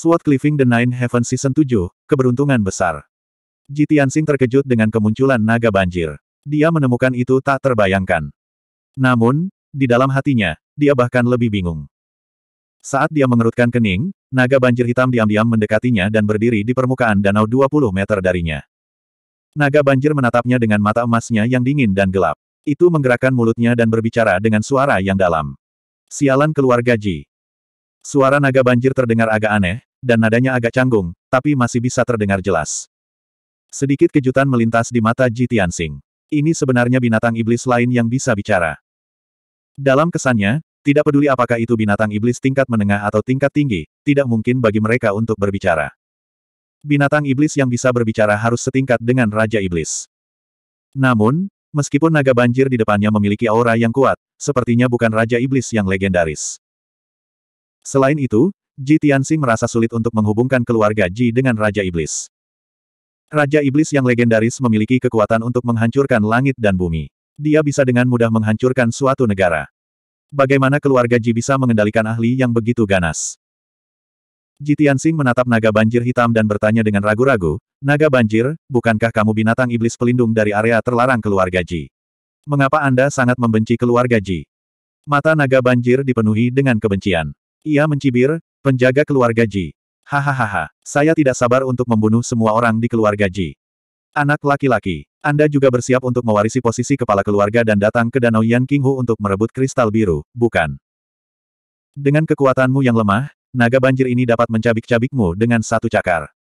Sword Cleaving the Nine Heaven Season 7, Keberuntungan Besar. Jitiansing terkejut dengan kemunculan naga banjir. Dia menemukan itu tak terbayangkan. Namun, di dalam hatinya, dia bahkan lebih bingung. Saat dia mengerutkan kening, naga banjir hitam diam-diam mendekatinya dan berdiri di permukaan danau 20 meter darinya. Naga banjir menatapnya dengan mata emasnya yang dingin dan gelap. Itu menggerakkan mulutnya dan berbicara dengan suara yang dalam. Sialan keluarga Ji. Suara naga banjir terdengar agak aneh, dan nadanya agak canggung, tapi masih bisa terdengar jelas. Sedikit kejutan melintas di mata Ji Tianxing. Ini sebenarnya binatang iblis lain yang bisa bicara. Dalam kesannya, tidak peduli apakah itu binatang iblis tingkat menengah atau tingkat tinggi, tidak mungkin bagi mereka untuk berbicara. Binatang iblis yang bisa berbicara harus setingkat dengan Raja Iblis. Namun, meskipun naga banjir di depannya memiliki aura yang kuat, sepertinya bukan Raja Iblis yang legendaris. Selain itu, Ji Tianxi merasa sulit untuk menghubungkan keluarga Ji dengan Raja Iblis. Raja Iblis yang legendaris memiliki kekuatan untuk menghancurkan langit dan bumi. Dia bisa dengan mudah menghancurkan suatu negara. Bagaimana keluarga Ji bisa mengendalikan ahli yang begitu ganas? Ji Tianxing menatap naga banjir hitam dan bertanya dengan ragu-ragu, Naga banjir, bukankah kamu binatang iblis pelindung dari area terlarang keluarga Ji? Mengapa Anda sangat membenci keluarga Ji? Mata naga banjir dipenuhi dengan kebencian. Ia mencibir, penjaga keluarga Ji. Hahaha, saya tidak sabar untuk membunuh semua orang di keluarga Ji. Anak laki-laki, Anda juga bersiap untuk mewarisi posisi kepala keluarga dan datang ke Danau Yan Hu untuk merebut kristal biru, bukan? Dengan kekuatanmu yang lemah, naga banjir ini dapat mencabik-cabikmu dengan satu cakar.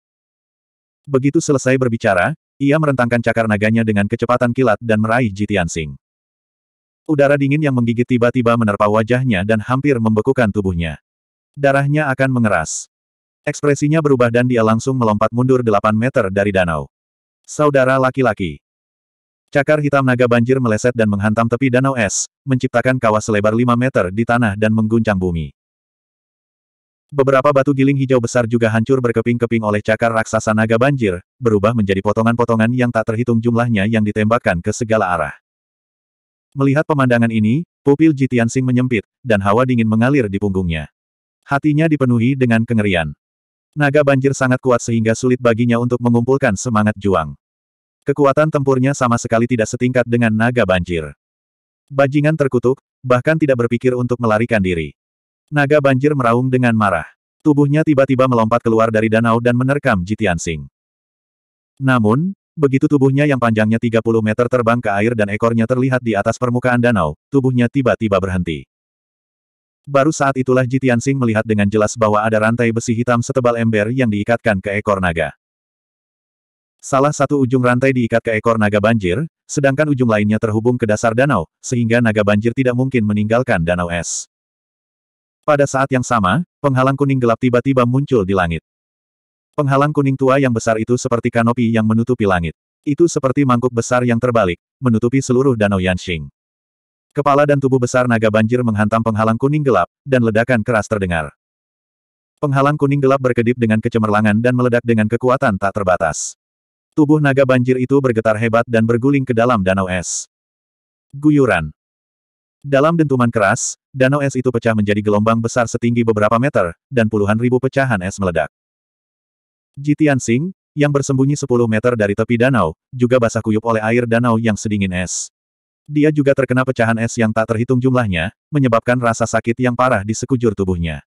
Begitu selesai berbicara, ia merentangkan cakar naganya dengan kecepatan kilat dan meraih Ji Tianxing. Udara dingin yang menggigit tiba-tiba menerpa wajahnya dan hampir membekukan tubuhnya. Darahnya akan mengeras. Ekspresinya berubah dan dia langsung melompat mundur 8 meter dari danau. Saudara laki-laki. Cakar hitam naga banjir meleset dan menghantam tepi danau es, menciptakan kawah selebar 5 meter di tanah dan mengguncang bumi. Beberapa batu giling hijau besar juga hancur berkeping-keping oleh cakar raksasa naga banjir, berubah menjadi potongan-potongan yang tak terhitung jumlahnya yang ditembakkan ke segala arah. Melihat pemandangan ini, pupil Jitian Sing menyempit, dan hawa dingin mengalir di punggungnya. Hatinya dipenuhi dengan kengerian. Naga banjir sangat kuat sehingga sulit baginya untuk mengumpulkan semangat juang. Kekuatan tempurnya sama sekali tidak setingkat dengan naga banjir. Bajingan terkutuk, bahkan tidak berpikir untuk melarikan diri. Naga banjir meraung dengan marah. Tubuhnya tiba-tiba melompat keluar dari danau dan menerkam Jitian Sing. Namun, begitu tubuhnya yang panjangnya 30 meter terbang ke air dan ekornya terlihat di atas permukaan danau, tubuhnya tiba-tiba berhenti. Baru saat itulah Ji Tianxing melihat dengan jelas bahwa ada rantai besi hitam setebal ember yang diikatkan ke ekor naga. Salah satu ujung rantai diikat ke ekor naga banjir, sedangkan ujung lainnya terhubung ke dasar danau, sehingga naga banjir tidak mungkin meninggalkan danau es. Pada saat yang sama, penghalang kuning gelap tiba-tiba muncul di langit. Penghalang kuning tua yang besar itu seperti kanopi yang menutupi langit. Itu seperti mangkuk besar yang terbalik, menutupi seluruh danau Yanxing. Kepala dan tubuh besar naga banjir menghantam penghalang kuning gelap, dan ledakan keras terdengar. Penghalang kuning gelap berkedip dengan kecemerlangan dan meledak dengan kekuatan tak terbatas. Tubuh naga banjir itu bergetar hebat dan berguling ke dalam danau es. Guyuran. Dalam dentuman keras, danau es itu pecah menjadi gelombang besar setinggi beberapa meter, dan puluhan ribu pecahan es meledak. Jitian Singh, yang bersembunyi 10 meter dari tepi danau, juga basah kuyup oleh air danau yang sedingin es. Dia juga terkena pecahan es yang tak terhitung jumlahnya, menyebabkan rasa sakit yang parah di sekujur tubuhnya.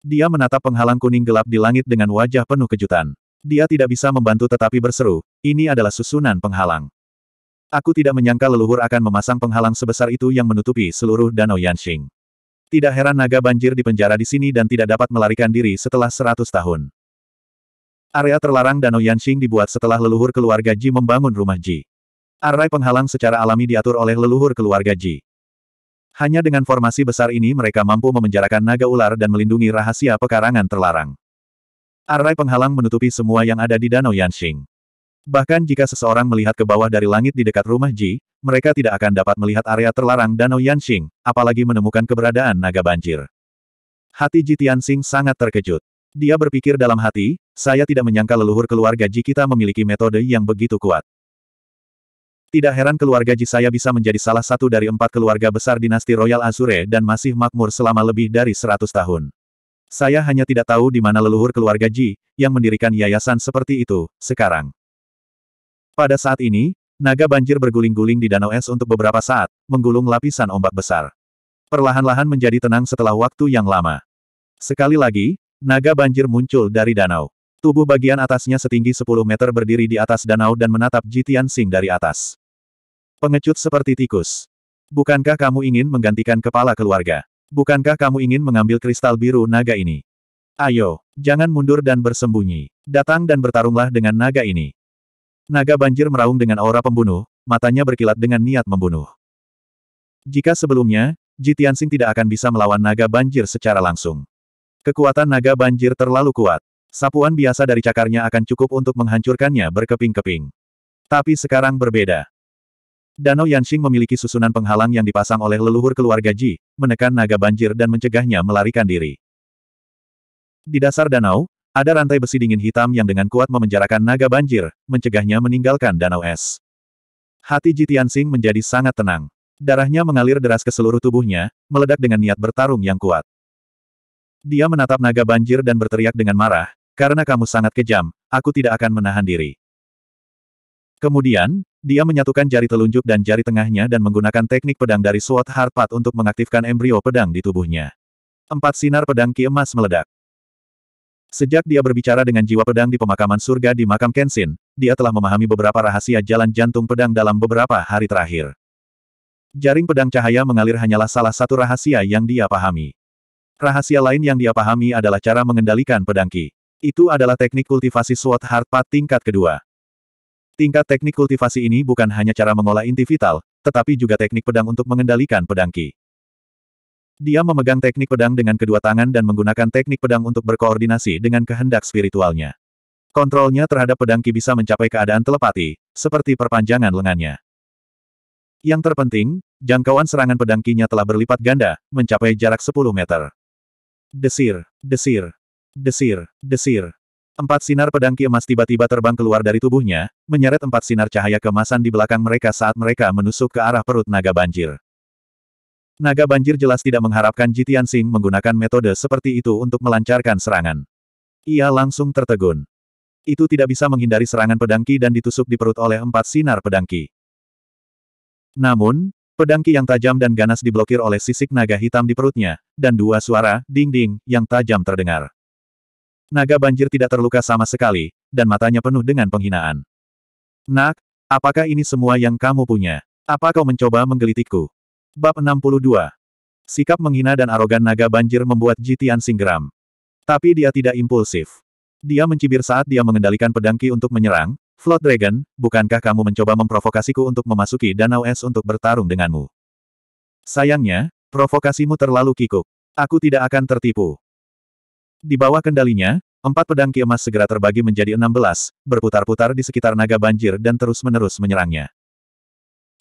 Dia menatap penghalang kuning gelap di langit dengan wajah penuh kejutan. Dia tidak bisa membantu tetapi berseru, ini adalah susunan penghalang. Aku tidak menyangka leluhur akan memasang penghalang sebesar itu yang menutupi seluruh danau Yanxing. Tidak heran naga banjir di penjara di sini dan tidak dapat melarikan diri setelah seratus tahun. Area terlarang Danau Yanxing dibuat setelah leluhur keluarga Ji membangun rumah Ji. Arai penghalang secara alami diatur oleh leluhur keluarga Ji. Hanya dengan formasi besar ini mereka mampu memenjarakan naga ular dan melindungi rahasia pekarangan terlarang. Arai penghalang menutupi semua yang ada di Danau Yanxing. Bahkan jika seseorang melihat ke bawah dari langit di dekat rumah Ji, mereka tidak akan dapat melihat area terlarang Danau Yanxing, apalagi menemukan keberadaan naga banjir. Hati Ji Tianxing sangat terkejut. Dia berpikir dalam hati, saya tidak menyangka leluhur keluarga Ji kita memiliki metode yang begitu kuat. Tidak heran keluarga Ji saya bisa menjadi salah satu dari empat keluarga besar dinasti Royal Azure dan masih makmur selama lebih dari seratus tahun. Saya hanya tidak tahu di mana leluhur keluarga Ji, yang mendirikan yayasan seperti itu, sekarang. Pada saat ini, naga banjir berguling-guling di danau es untuk beberapa saat, menggulung lapisan ombak besar. Perlahan-lahan menjadi tenang setelah waktu yang lama. Sekali lagi, naga banjir muncul dari danau. Tubuh bagian atasnya setinggi 10 meter berdiri di atas danau dan menatap Jitian Sing dari atas. Pengecut seperti tikus. Bukankah kamu ingin menggantikan kepala keluarga? Bukankah kamu ingin mengambil kristal biru naga ini? Ayo, jangan mundur dan bersembunyi. Datang dan bertarunglah dengan naga ini. Naga banjir meraung dengan aura pembunuh, matanya berkilat dengan niat membunuh. Jika sebelumnya, Ji tidak akan bisa melawan naga banjir secara langsung. Kekuatan naga banjir terlalu kuat. Sapuan biasa dari cakarnya akan cukup untuk menghancurkannya berkeping-keping. Tapi sekarang berbeda. Danau Yanxing memiliki susunan penghalang yang dipasang oleh leluhur keluarga Ji, menekan naga banjir dan mencegahnya melarikan diri. Di dasar danau, ada rantai besi dingin hitam yang dengan kuat memenjarakan naga banjir, mencegahnya meninggalkan danau es. Hati Ji Tianxing menjadi sangat tenang. Darahnya mengalir deras ke seluruh tubuhnya, meledak dengan niat bertarung yang kuat. Dia menatap naga banjir dan berteriak dengan marah, karena kamu sangat kejam, aku tidak akan menahan diri. Kemudian, dia menyatukan jari telunjuk dan jari tengahnya dan menggunakan teknik pedang dari Sword Heart Path untuk mengaktifkan embrio pedang di tubuhnya. Empat sinar pedang ki emas meledak. Sejak dia berbicara dengan jiwa pedang di pemakaman surga di makam Kenshin, dia telah memahami beberapa rahasia jalan jantung pedang dalam beberapa hari terakhir. Jaring pedang cahaya mengalir hanyalah salah satu rahasia yang dia pahami. Rahasia lain yang dia pahami adalah cara mengendalikan pedang ki. Itu adalah teknik kultivasi Sword Heart Path tingkat kedua. Tingkat teknik kultivasi ini bukan hanya cara mengolah inti vital, tetapi juga teknik pedang untuk mengendalikan pedang Ki. Dia memegang teknik pedang dengan kedua tangan dan menggunakan teknik pedang untuk berkoordinasi dengan kehendak spiritualnya. Kontrolnya terhadap pedang Ki bisa mencapai keadaan telepati, seperti perpanjangan lengannya. Yang terpenting, jangkauan serangan pedang Ki-nya telah berlipat ganda, mencapai jarak 10 meter. Desir, desir, desir, desir. Empat sinar pedang emas tiba-tiba terbang keluar dari tubuhnya, menyeret empat sinar cahaya kemasan di belakang mereka saat mereka menusuk ke arah perut naga banjir. Naga banjir jelas tidak mengharapkan Jitian Sing menggunakan metode seperti itu untuk melancarkan serangan. Ia langsung tertegun. Itu tidak bisa menghindari serangan pedangki dan ditusuk di perut oleh empat sinar pedangki. Namun, pedangki yang tajam dan ganas diblokir oleh sisik naga hitam di perutnya, dan dua suara, ding-ding, yang tajam terdengar. Naga banjir tidak terluka sama sekali, dan matanya penuh dengan penghinaan. Nak, apakah ini semua yang kamu punya? Apa kau mencoba menggelitikku? Bab 62 Sikap menghina dan arogan naga banjir membuat Jitian singgram. Tapi dia tidak impulsif. Dia mencibir saat dia mengendalikan pedangki untuk menyerang, Flood Dragon, bukankah kamu mencoba memprovokasiku untuk memasuki danau es untuk bertarung denganmu? Sayangnya, provokasimu terlalu kikuk. Aku tidak akan tertipu. Di bawah kendalinya, empat pedang ki emas segera terbagi menjadi enam belas, berputar-putar di sekitar naga banjir dan terus-menerus menyerangnya.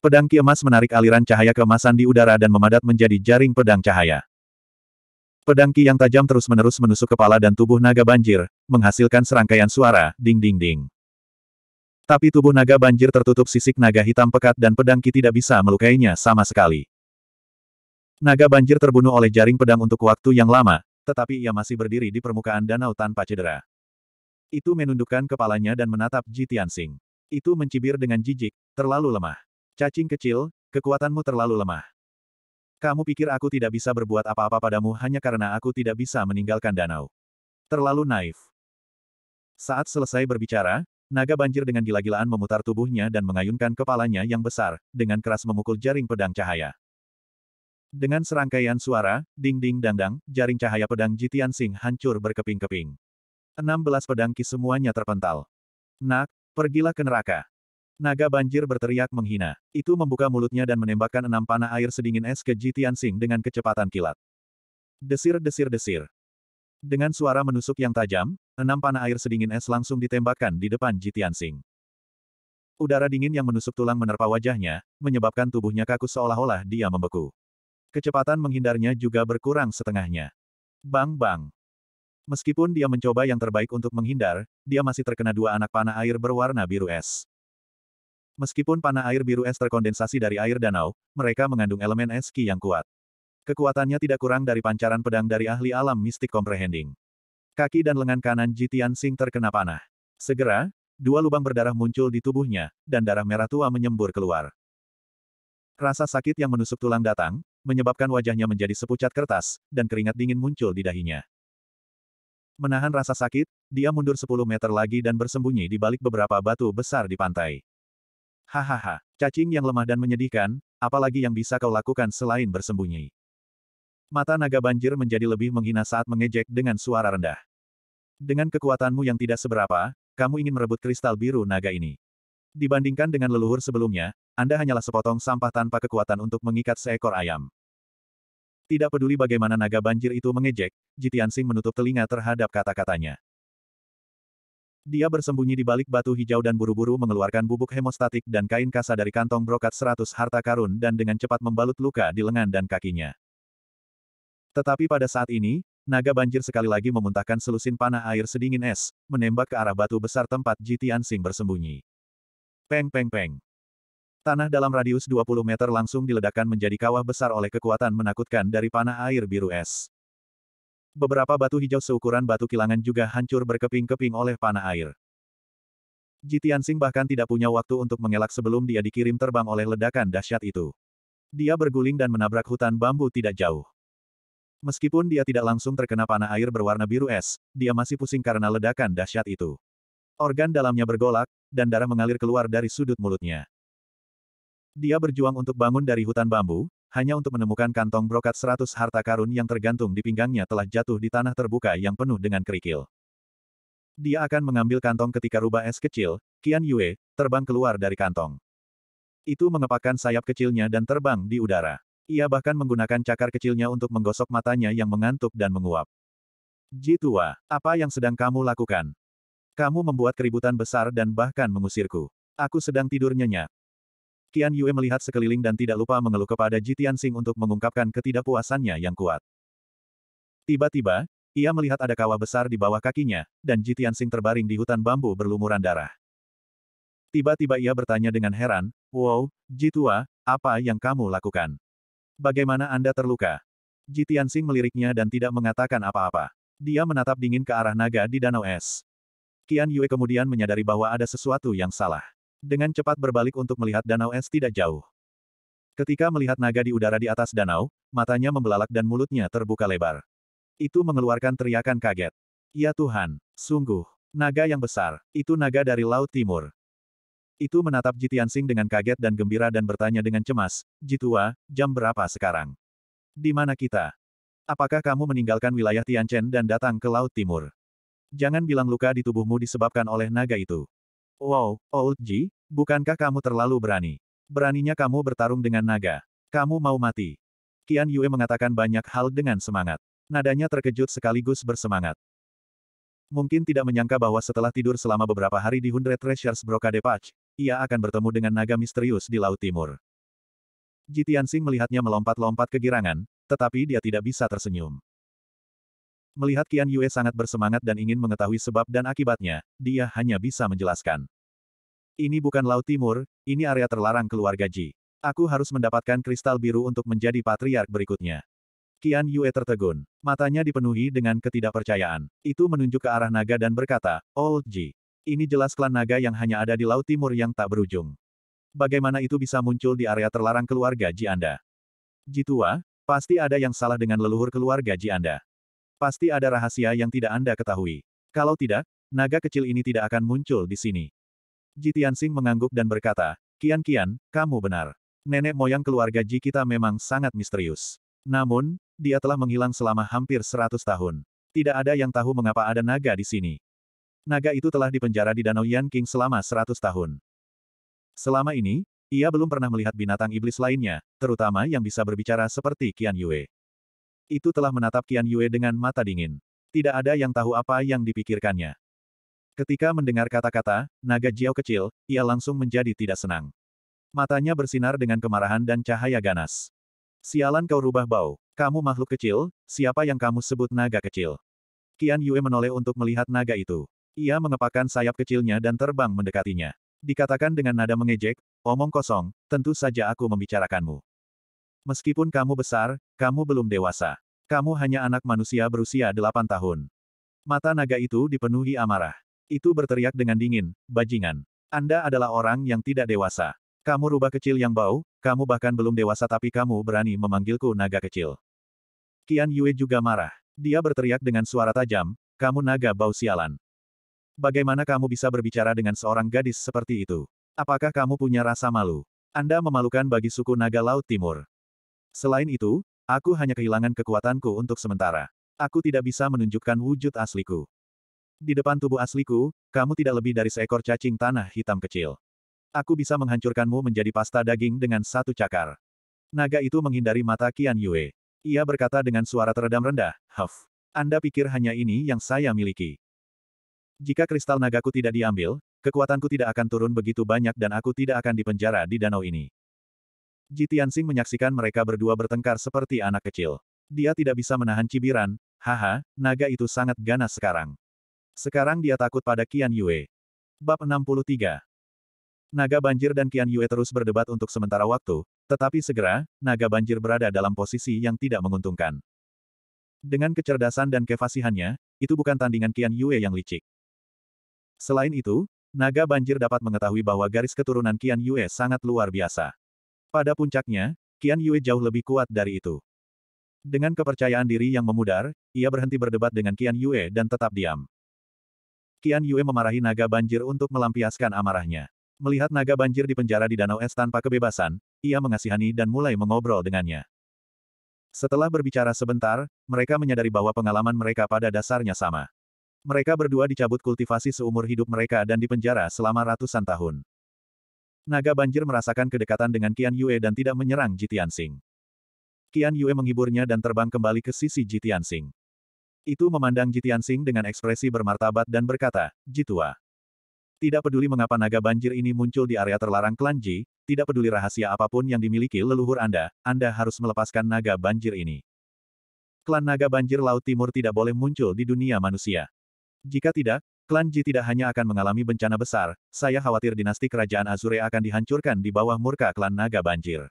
Pedang ki emas menarik aliran cahaya keemasan di udara dan memadat menjadi jaring pedang cahaya. Pedang ki yang tajam terus-menerus menusuk kepala dan tubuh naga banjir, menghasilkan serangkaian suara, ding-ding-ding. Tapi tubuh naga banjir tertutup sisik naga hitam pekat dan pedang ki tidak bisa melukainya sama sekali. Naga banjir terbunuh oleh jaring pedang untuk waktu yang lama, tetapi ia masih berdiri di permukaan danau tanpa cedera. Itu menundukkan kepalanya dan menatap Ji Tianxing. Itu mencibir dengan jijik, terlalu lemah. Cacing kecil, kekuatanmu terlalu lemah. Kamu pikir aku tidak bisa berbuat apa-apa padamu hanya karena aku tidak bisa meninggalkan danau. Terlalu naif. Saat selesai berbicara, naga banjir dengan gila-gilaan memutar tubuhnya dan mengayunkan kepalanya yang besar, dengan keras memukul jaring pedang cahaya. Dengan serangkaian suara, ding-ding dandang, jaring cahaya pedang Jitian Sing hancur berkeping-keping. 16 pedang ki semuanya terpental. Nak, pergilah ke neraka. Naga banjir berteriak menghina. Itu membuka mulutnya dan menembakkan enam panah air sedingin es ke Jitian Sing dengan kecepatan kilat. Desir-desir-desir. Dengan suara menusuk yang tajam, enam panah air sedingin es langsung ditembakkan di depan Jitian Sing. Udara dingin yang menusuk tulang menerpa wajahnya, menyebabkan tubuhnya kaku seolah-olah dia membeku. Kecepatan menghindarnya juga berkurang setengahnya. Bang-bang. Meskipun dia mencoba yang terbaik untuk menghindar, dia masih terkena dua anak panah air berwarna biru es. Meskipun panah air biru es terkondensasi dari air danau, mereka mengandung elemen es ki yang kuat. Kekuatannya tidak kurang dari pancaran pedang dari ahli alam mistik comprehending. Kaki dan lengan kanan Jitian Sing terkena panah. Segera, dua lubang berdarah muncul di tubuhnya, dan darah merah tua menyembur keluar. Rasa sakit yang menusuk tulang datang, menyebabkan wajahnya menjadi sepucat kertas, dan keringat dingin muncul di dahinya. Menahan rasa sakit, dia mundur 10 meter lagi dan bersembunyi di balik beberapa batu besar di pantai. Hahaha, cacing yang lemah dan menyedihkan, apalagi yang bisa kau lakukan selain bersembunyi. Mata naga banjir menjadi lebih menghina saat mengejek dengan suara rendah. Dengan kekuatanmu yang tidak seberapa, kamu ingin merebut kristal biru naga ini. Dibandingkan dengan leluhur sebelumnya, Anda hanyalah sepotong sampah tanpa kekuatan untuk mengikat seekor ayam. Tidak peduli bagaimana naga banjir itu mengejek, Jitian Jitiansing menutup telinga terhadap kata-katanya. Dia bersembunyi di balik batu hijau dan buru-buru mengeluarkan bubuk hemostatik dan kain kasa dari kantong brokat seratus harta karun dan dengan cepat membalut luka di lengan dan kakinya. Tetapi pada saat ini, naga banjir sekali lagi memuntahkan selusin panah air sedingin es, menembak ke arah batu besar tempat Jitian Jitiansing bersembunyi. Peng peng peng. Tanah dalam radius 20 meter langsung diledakkan menjadi kawah besar oleh kekuatan menakutkan dari panah air biru es. Beberapa batu hijau seukuran batu kilangan juga hancur berkeping-keping oleh panah air. Jitian Sing bahkan tidak punya waktu untuk mengelak sebelum dia dikirim terbang oleh ledakan dahsyat itu. Dia berguling dan menabrak hutan bambu tidak jauh. Meskipun dia tidak langsung terkena panah air berwarna biru es, dia masih pusing karena ledakan dahsyat itu. Organ dalamnya bergolak, dan darah mengalir keluar dari sudut mulutnya. Dia berjuang untuk bangun dari hutan bambu, hanya untuk menemukan kantong brokat seratus harta karun yang tergantung di pinggangnya telah jatuh di tanah terbuka yang penuh dengan kerikil. Dia akan mengambil kantong ketika rubah es kecil, Kian Yue, terbang keluar dari kantong. Itu mengepakkan sayap kecilnya dan terbang di udara. Ia bahkan menggunakan cakar kecilnya untuk menggosok matanya yang mengantuk dan menguap. Ji tua, apa yang sedang kamu lakukan? Kamu membuat keributan besar dan bahkan mengusirku. Aku sedang tidur nyenyak. Qian Yue melihat sekeliling dan tidak lupa mengeluh kepada Jitian Sing untuk mengungkapkan ketidakpuasannya yang kuat. Tiba-tiba, ia melihat ada kawah besar di bawah kakinya, dan Jitian Sing terbaring di hutan bambu berlumuran darah. Tiba-tiba ia bertanya dengan heran, Wow, Ji Tua, apa yang kamu lakukan? Bagaimana Anda terluka? Jitian Sing meliriknya dan tidak mengatakan apa-apa. Dia menatap dingin ke arah naga di danau es. Qian Yue kemudian menyadari bahwa ada sesuatu yang salah. Dengan cepat berbalik untuk melihat danau es tidak jauh. Ketika melihat naga di udara di atas danau, matanya membelalak dan mulutnya terbuka lebar. Itu mengeluarkan teriakan kaget. Ya Tuhan, sungguh, naga yang besar, itu naga dari Laut Timur. Itu menatap Jitiansing dengan kaget dan gembira dan bertanya dengan cemas, Jitua, jam berapa sekarang? Di mana kita? Apakah kamu meninggalkan wilayah Tianchen dan datang ke Laut Timur? Jangan bilang luka di tubuhmu disebabkan oleh naga itu. Wow, Old Ji, bukankah kamu terlalu berani? Beraninya kamu bertarung dengan naga. Kamu mau mati. Qian Yue mengatakan banyak hal dengan semangat. Nadanya terkejut sekaligus bersemangat. Mungkin tidak menyangka bahwa setelah tidur selama beberapa hari di Hundred Treasures Brokade Patch, ia akan bertemu dengan naga misterius di Laut Timur. Jitiansing melihatnya melompat-lompat kegirangan, tetapi dia tidak bisa tersenyum. Melihat Qian Yue sangat bersemangat dan ingin mengetahui sebab dan akibatnya, dia hanya bisa menjelaskan. Ini bukan Laut Timur, ini area terlarang keluarga Ji. Aku harus mendapatkan kristal biru untuk menjadi patriark berikutnya. Qian Yue tertegun. Matanya dipenuhi dengan ketidakpercayaan. Itu menunjuk ke arah naga dan berkata, Old Ji. Ini jelas klan naga yang hanya ada di Laut Timur yang tak berujung. Bagaimana itu bisa muncul di area terlarang keluarga Ji Anda? Ji tua, pasti ada yang salah dengan leluhur keluarga Ji Anda. Pasti ada rahasia yang tidak Anda ketahui. Kalau tidak, naga kecil ini tidak akan muncul di sini. Ji Tianxing mengangguk dan berkata, Kian Kian, kamu benar. Nenek moyang keluarga Ji kita memang sangat misterius. Namun, dia telah menghilang selama hampir 100 tahun. Tidak ada yang tahu mengapa ada naga di sini. Naga itu telah dipenjara di Danau Yan King selama 100 tahun. Selama ini, ia belum pernah melihat binatang iblis lainnya, terutama yang bisa berbicara seperti Kian Yue itu telah menatap Qian Yue dengan mata dingin. Tidak ada yang tahu apa yang dipikirkannya. Ketika mendengar kata-kata, naga Jiao kecil, ia langsung menjadi tidak senang. Matanya bersinar dengan kemarahan dan cahaya ganas. Sialan kau rubah bau. Kamu makhluk kecil, siapa yang kamu sebut naga kecil? Qian Yue menoleh untuk melihat naga itu. Ia mengepakkan sayap kecilnya dan terbang mendekatinya. Dikatakan dengan nada mengejek, omong kosong, tentu saja aku membicarakanmu. Meskipun kamu besar, kamu belum dewasa. Kamu hanya anak manusia berusia delapan tahun. Mata naga itu dipenuhi amarah. Itu berteriak dengan dingin, bajingan. Anda adalah orang yang tidak dewasa. Kamu rubah kecil yang bau, kamu bahkan belum dewasa tapi kamu berani memanggilku naga kecil. Kian Yue juga marah. Dia berteriak dengan suara tajam, kamu naga bau sialan. Bagaimana kamu bisa berbicara dengan seorang gadis seperti itu? Apakah kamu punya rasa malu? Anda memalukan bagi suku naga Laut Timur. Selain itu, aku hanya kehilangan kekuatanku untuk sementara. Aku tidak bisa menunjukkan wujud asliku. Di depan tubuh asliku, kamu tidak lebih dari seekor cacing tanah hitam kecil. Aku bisa menghancurkanmu menjadi pasta daging dengan satu cakar. Naga itu menghindari mata Qian Yue. Ia berkata dengan suara teredam rendah, Huff. Anda pikir hanya ini yang saya miliki. Jika kristal nagaku tidak diambil, kekuatanku tidak akan turun begitu banyak dan aku tidak akan dipenjara di danau ini. Ji Tianxing menyaksikan mereka berdua bertengkar seperti anak kecil. Dia tidak bisa menahan cibiran, haha, naga itu sangat ganas sekarang. Sekarang dia takut pada Qian Yue. Bab 63 Naga banjir dan Qian Yue terus berdebat untuk sementara waktu, tetapi segera, naga banjir berada dalam posisi yang tidak menguntungkan. Dengan kecerdasan dan kefasihannya, itu bukan tandingan Qian Yue yang licik. Selain itu, naga banjir dapat mengetahui bahwa garis keturunan Qian Yue sangat luar biasa. Pada puncaknya, Qian Yue jauh lebih kuat dari itu. Dengan kepercayaan diri yang memudar, ia berhenti berdebat dengan Qian Yue dan tetap diam. Qian Yue memarahi naga banjir untuk melampiaskan amarahnya. Melihat naga banjir di penjara di Danau Es tanpa kebebasan, ia mengasihani dan mulai mengobrol dengannya. Setelah berbicara sebentar, mereka menyadari bahwa pengalaman mereka pada dasarnya sama. Mereka berdua dicabut kultivasi seumur hidup mereka dan dipenjara selama ratusan tahun. Naga banjir merasakan kedekatan dengan Qian Yue dan tidak menyerang Jitiansing. Qian Yue menghiburnya dan terbang kembali ke sisi Jitiansing. Itu memandang Jitiansing dengan ekspresi bermartabat dan berkata, Jitua. Tidak peduli mengapa naga banjir ini muncul di area terlarang klan Ji, tidak peduli rahasia apapun yang dimiliki leluhur Anda, Anda harus melepaskan naga banjir ini. Klan naga banjir Laut Timur tidak boleh muncul di dunia manusia. Jika tidak, Klan Ji tidak hanya akan mengalami bencana besar, saya khawatir dinasti kerajaan Azure akan dihancurkan di bawah murka klan naga banjir.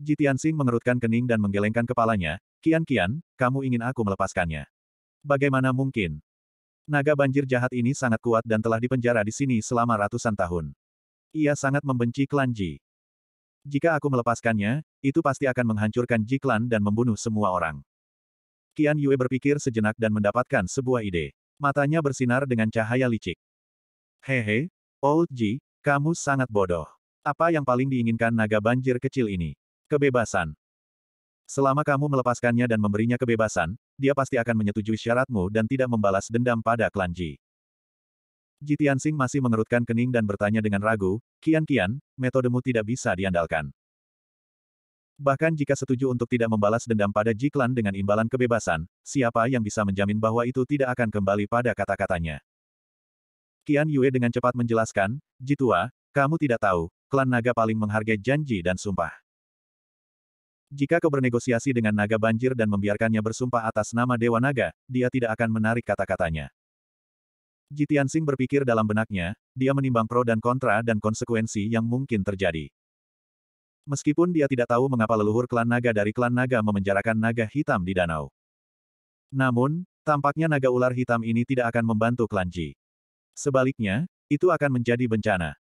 Ji Tianxing mengerutkan kening dan menggelengkan kepalanya, Kian-kian, kamu ingin aku melepaskannya. Bagaimana mungkin? Naga banjir jahat ini sangat kuat dan telah dipenjara di sini selama ratusan tahun. Ia sangat membenci klan Ji. Jika aku melepaskannya, itu pasti akan menghancurkan Ji klan dan membunuh semua orang. Kian Yue berpikir sejenak dan mendapatkan sebuah ide. Matanya bersinar dengan cahaya licik. Hehe, Old Ji, kamu sangat bodoh. Apa yang paling diinginkan naga banjir kecil ini? Kebebasan. Selama kamu melepaskannya dan memberinya kebebasan, dia pasti akan menyetujui syaratmu dan tidak membalas dendam pada klan Ji. Ji Tianxing masih mengerutkan kening dan bertanya dengan ragu, Kian Kian, metodemu tidak bisa diandalkan. Bahkan jika setuju untuk tidak membalas dendam pada Jiklan dengan imbalan kebebasan, siapa yang bisa menjamin bahwa itu tidak akan kembali pada kata-katanya? Qian Yue dengan cepat menjelaskan, Jitua, kamu tidak tahu, klan naga paling menghargai janji dan sumpah. Jika kau bernegosiasi dengan naga banjir dan membiarkannya bersumpah atas nama Dewa Naga, dia tidak akan menarik kata-katanya. Jitian Sing berpikir dalam benaknya, dia menimbang pro dan kontra dan konsekuensi yang mungkin terjadi. Meskipun dia tidak tahu mengapa leluhur klan naga dari klan naga memenjarakan naga hitam di danau. Namun, tampaknya naga ular hitam ini tidak akan membantu klan Ji. Sebaliknya, itu akan menjadi bencana.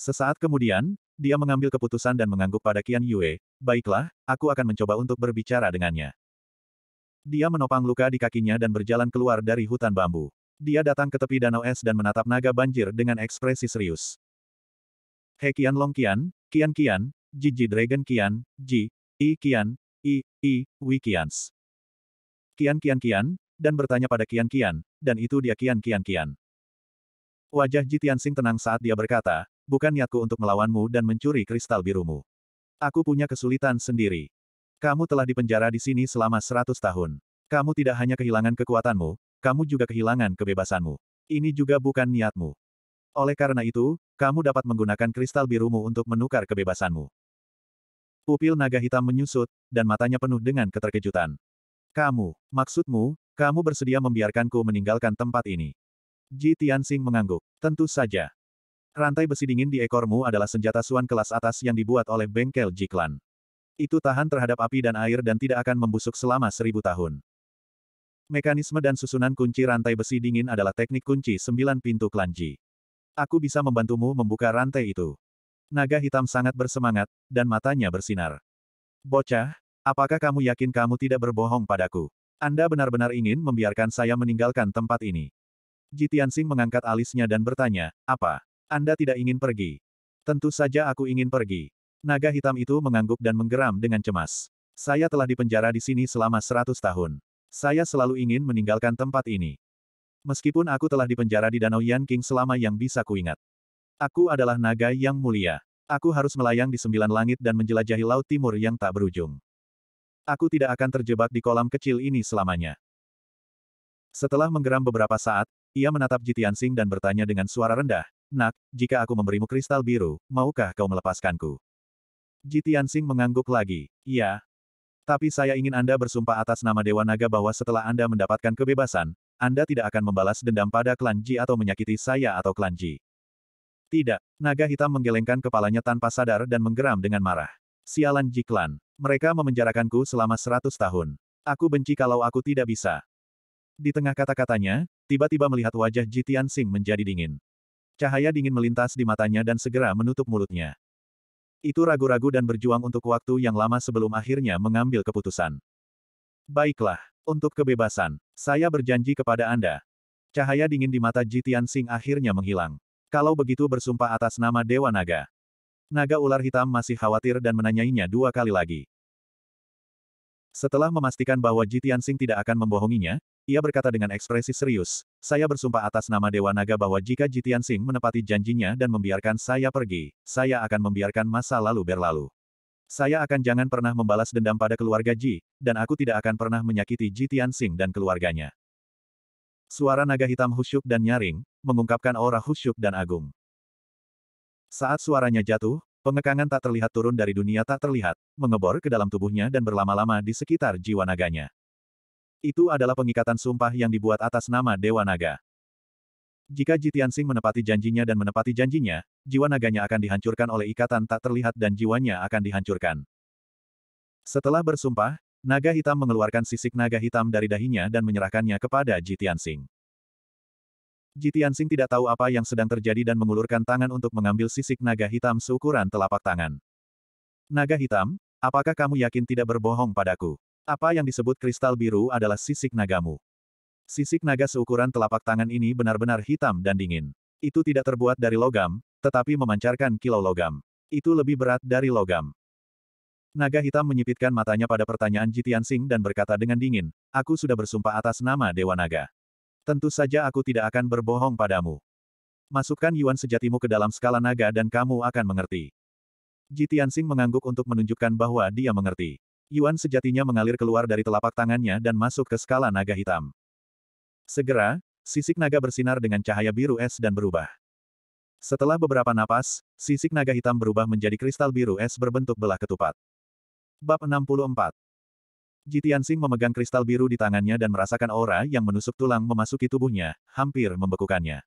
Sesaat kemudian, dia mengambil keputusan dan mengangguk pada Qian Yue, baiklah, aku akan mencoba untuk berbicara dengannya. Dia menopang luka di kakinya dan berjalan keluar dari hutan bambu. Dia datang ke tepi danau es dan menatap naga banjir dengan ekspresi serius. He Qian Long Kian, Qian Qian, Ji Ji Dragon Kian, Ji, I Kian, I, I, Wei Kians. Kian Kian, Qian, dan bertanya pada Kian Kian, dan itu dia Kian Kian Kian. Wajah Ji Tian Sing tenang saat dia berkata, bukan niatku untuk melawanmu dan mencuri kristal birumu. Aku punya kesulitan sendiri. Kamu telah dipenjara di sini selama seratus tahun. Kamu tidak hanya kehilangan kekuatanmu, kamu juga kehilangan kebebasanmu. Ini juga bukan niatmu. Oleh karena itu, kamu dapat menggunakan kristal birumu untuk menukar kebebasanmu. Pupil naga hitam menyusut, dan matanya penuh dengan keterkejutan. Kamu, maksudmu, kamu bersedia membiarkanku meninggalkan tempat ini? Ji Tianxing mengangguk. Tentu saja. Rantai besi dingin di ekormu adalah senjata suan kelas atas yang dibuat oleh bengkel Jiklan. Itu tahan terhadap api dan air dan tidak akan membusuk selama seribu tahun. Mekanisme dan susunan kunci rantai besi dingin adalah teknik kunci sembilan pintu klanji. Aku bisa membantumu membuka rantai itu. Naga hitam sangat bersemangat, dan matanya bersinar. Bocah, apakah kamu yakin kamu tidak berbohong padaku? Anda benar-benar ingin membiarkan saya meninggalkan tempat ini. Jitian Sing mengangkat alisnya dan bertanya, apa? Anda tidak ingin pergi? Tentu saja aku ingin pergi. Naga hitam itu mengangguk dan menggeram dengan cemas. Saya telah dipenjara di sini selama seratus tahun. Saya selalu ingin meninggalkan tempat ini. Meskipun aku telah dipenjara di Danau Yan King selama yang bisa kuingat. Aku adalah naga yang mulia. Aku harus melayang di sembilan langit dan menjelajahi laut timur yang tak berujung. Aku tidak akan terjebak di kolam kecil ini selamanya. Setelah menggeram beberapa saat, ia menatap Jitian Sing dan bertanya dengan suara rendah, Nak, jika aku memberimu kristal biru, maukah kau melepaskanku? Jitian Sing mengangguk lagi, "Ya, Tapi saya ingin Anda bersumpah atas nama Dewa Naga bahwa setelah Anda mendapatkan kebebasan, anda tidak akan membalas dendam pada klan Ji atau menyakiti saya atau klan Ji. Tidak, naga hitam menggelengkan kepalanya tanpa sadar dan menggeram dengan marah. Sialan Ji klan, mereka memenjarakanku selama seratus tahun. Aku benci kalau aku tidak bisa. Di tengah kata-katanya, tiba-tiba melihat wajah Ji Xing menjadi dingin. Cahaya dingin melintas di matanya dan segera menutup mulutnya. Itu ragu-ragu dan berjuang untuk waktu yang lama sebelum akhirnya mengambil keputusan. Baiklah, untuk kebebasan, saya berjanji kepada Anda. Cahaya dingin di mata Jitian Sing akhirnya menghilang. Kalau begitu bersumpah atas nama Dewa Naga. Naga ular hitam masih khawatir dan menanyainya dua kali lagi. Setelah memastikan bahwa Jitian Sing tidak akan membohonginya, ia berkata dengan ekspresi serius, saya bersumpah atas nama Dewa Naga bahwa jika Jitian Sing menepati janjinya dan membiarkan saya pergi, saya akan membiarkan masa lalu berlalu. Saya akan jangan pernah membalas dendam pada keluarga Ji, dan aku tidak akan pernah menyakiti Ji Tianxing dan keluarganya. Suara naga hitam khusyuk dan nyaring, mengungkapkan aura khusyuk dan agung. Saat suaranya jatuh, pengekangan tak terlihat turun dari dunia tak terlihat, mengebor ke dalam tubuhnya dan berlama-lama di sekitar jiwa naganya. Itu adalah pengikatan sumpah yang dibuat atas nama Dewa Naga. Jika Jitiansing menepati janjinya dan menepati janjinya, jiwa naganya akan dihancurkan oleh ikatan tak terlihat dan jiwanya akan dihancurkan. Setelah bersumpah, naga hitam mengeluarkan sisik naga hitam dari dahinya dan menyerahkannya kepada Jitiansing. Jitiansing tidak tahu apa yang sedang terjadi dan mengulurkan tangan untuk mengambil sisik naga hitam seukuran telapak tangan. Naga hitam, apakah kamu yakin tidak berbohong padaku? Apa yang disebut kristal biru adalah sisik nagamu. Sisik naga seukuran telapak tangan ini benar-benar hitam dan dingin. Itu tidak terbuat dari logam, tetapi memancarkan kilau logam. Itu lebih berat dari logam. Naga hitam menyipitkan matanya pada pertanyaan Jitian Sing dan berkata dengan dingin, Aku sudah bersumpah atas nama Dewa Naga. Tentu saja aku tidak akan berbohong padamu. Masukkan Yuan sejatimu ke dalam skala naga dan kamu akan mengerti. Jitian Sing mengangguk untuk menunjukkan bahwa dia mengerti. Yuan sejatinya mengalir keluar dari telapak tangannya dan masuk ke skala naga hitam. Segera, sisik naga bersinar dengan cahaya biru es dan berubah. Setelah beberapa napas, sisik naga hitam berubah menjadi kristal biru es berbentuk belah ketupat. Bab 64 Jitian Sing memegang kristal biru di tangannya dan merasakan aura yang menusuk tulang memasuki tubuhnya, hampir membekukannya.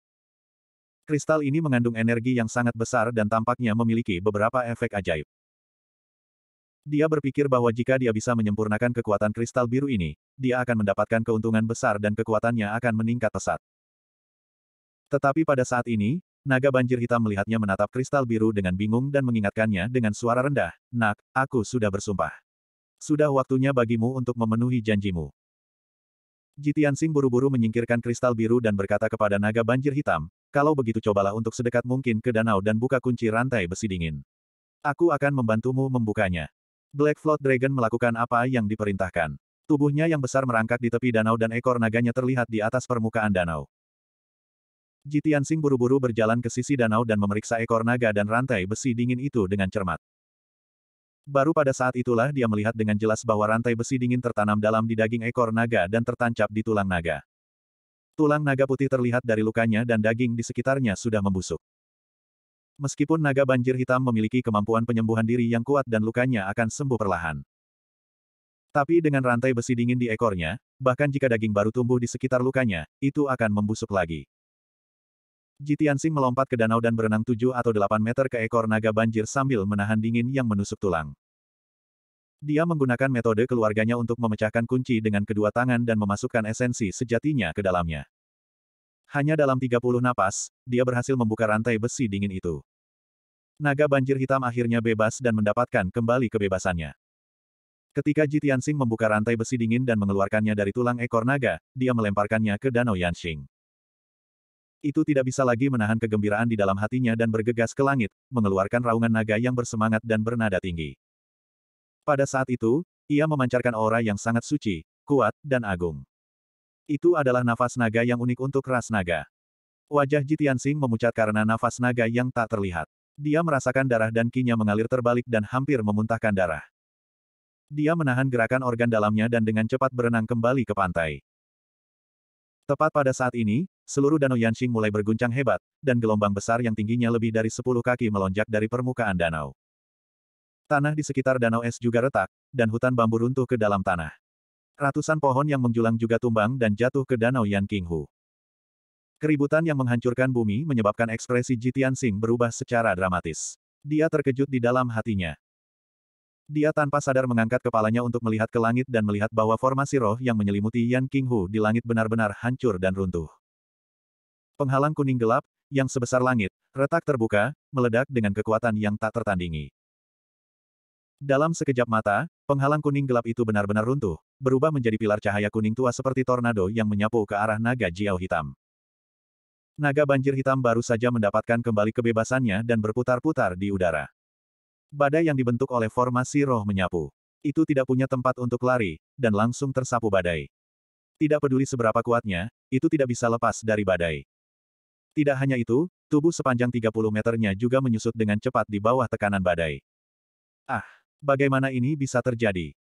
Kristal ini mengandung energi yang sangat besar dan tampaknya memiliki beberapa efek ajaib. Dia berpikir bahwa jika dia bisa menyempurnakan kekuatan kristal biru ini, dia akan mendapatkan keuntungan besar dan kekuatannya akan meningkat pesat. Tetapi pada saat ini, naga banjir hitam melihatnya menatap kristal biru dengan bingung dan mengingatkannya dengan suara rendah, Nak, aku sudah bersumpah. Sudah waktunya bagimu untuk memenuhi janjimu. Jitian Sing buru-buru menyingkirkan kristal biru dan berkata kepada naga banjir hitam, kalau begitu cobalah untuk sedekat mungkin ke danau dan buka kunci rantai besi dingin. Aku akan membantumu membukanya. Black Flood Dragon melakukan apa yang diperintahkan. Tubuhnya yang besar merangkak di tepi danau dan ekor naganya terlihat di atas permukaan danau. Jitian Sing buru-buru berjalan ke sisi danau dan memeriksa ekor naga dan rantai besi dingin itu dengan cermat. Baru pada saat itulah dia melihat dengan jelas bahwa rantai besi dingin tertanam dalam di daging ekor naga dan tertancap di tulang naga. Tulang naga putih terlihat dari lukanya dan daging di sekitarnya sudah membusuk meskipun naga banjir hitam memiliki kemampuan penyembuhan diri yang kuat dan lukanya akan sembuh perlahan. Tapi dengan rantai besi dingin di ekornya, bahkan jika daging baru tumbuh di sekitar lukanya, itu akan membusuk lagi. Jitiansing melompat ke danau dan berenang 7 atau 8 meter ke ekor naga banjir sambil menahan dingin yang menusuk tulang. Dia menggunakan metode keluarganya untuk memecahkan kunci dengan kedua tangan dan memasukkan esensi sejatinya ke dalamnya. Hanya dalam 30 napas, dia berhasil membuka rantai besi dingin itu. Naga banjir hitam akhirnya bebas dan mendapatkan kembali kebebasannya. Ketika Jitiansing membuka rantai besi dingin dan mengeluarkannya dari tulang ekor naga, dia melemparkannya ke Danau Yanxing. Itu tidak bisa lagi menahan kegembiraan di dalam hatinya dan bergegas ke langit, mengeluarkan raungan naga yang bersemangat dan bernada tinggi. Pada saat itu, ia memancarkan aura yang sangat suci, kuat, dan agung. Itu adalah nafas naga yang unik untuk ras naga. Wajah Jitiansing memucat karena nafas naga yang tak terlihat. Dia merasakan darah dan kinya mengalir terbalik dan hampir memuntahkan darah. Dia menahan gerakan organ dalamnya dan dengan cepat berenang kembali ke pantai. Tepat pada saat ini, seluruh danau Yanxing mulai berguncang hebat, dan gelombang besar yang tingginya lebih dari 10 kaki melonjak dari permukaan danau. Tanah di sekitar danau es juga retak, dan hutan bambu runtuh ke dalam tanah. Ratusan pohon yang menjulang juga tumbang dan jatuh ke danau Yan Keributan yang menghancurkan bumi menyebabkan ekspresi Jitian Sing berubah secara dramatis. Dia terkejut di dalam hatinya. Dia tanpa sadar mengangkat kepalanya untuk melihat ke langit dan melihat bahwa formasi roh yang menyelimuti Yan King Hu di langit benar-benar hancur dan runtuh. Penghalang kuning gelap, yang sebesar langit, retak terbuka, meledak dengan kekuatan yang tak tertandingi. Dalam sekejap mata, penghalang kuning gelap itu benar-benar runtuh, berubah menjadi pilar cahaya kuning tua seperti tornado yang menyapu ke arah naga Jiao hitam naga banjir hitam baru saja mendapatkan kembali kebebasannya dan berputar-putar di udara. Badai yang dibentuk oleh formasi roh menyapu. Itu tidak punya tempat untuk lari, dan langsung tersapu badai. Tidak peduli seberapa kuatnya, itu tidak bisa lepas dari badai. Tidak hanya itu, tubuh sepanjang 30 meternya juga menyusut dengan cepat di bawah tekanan badai. Ah, bagaimana ini bisa terjadi?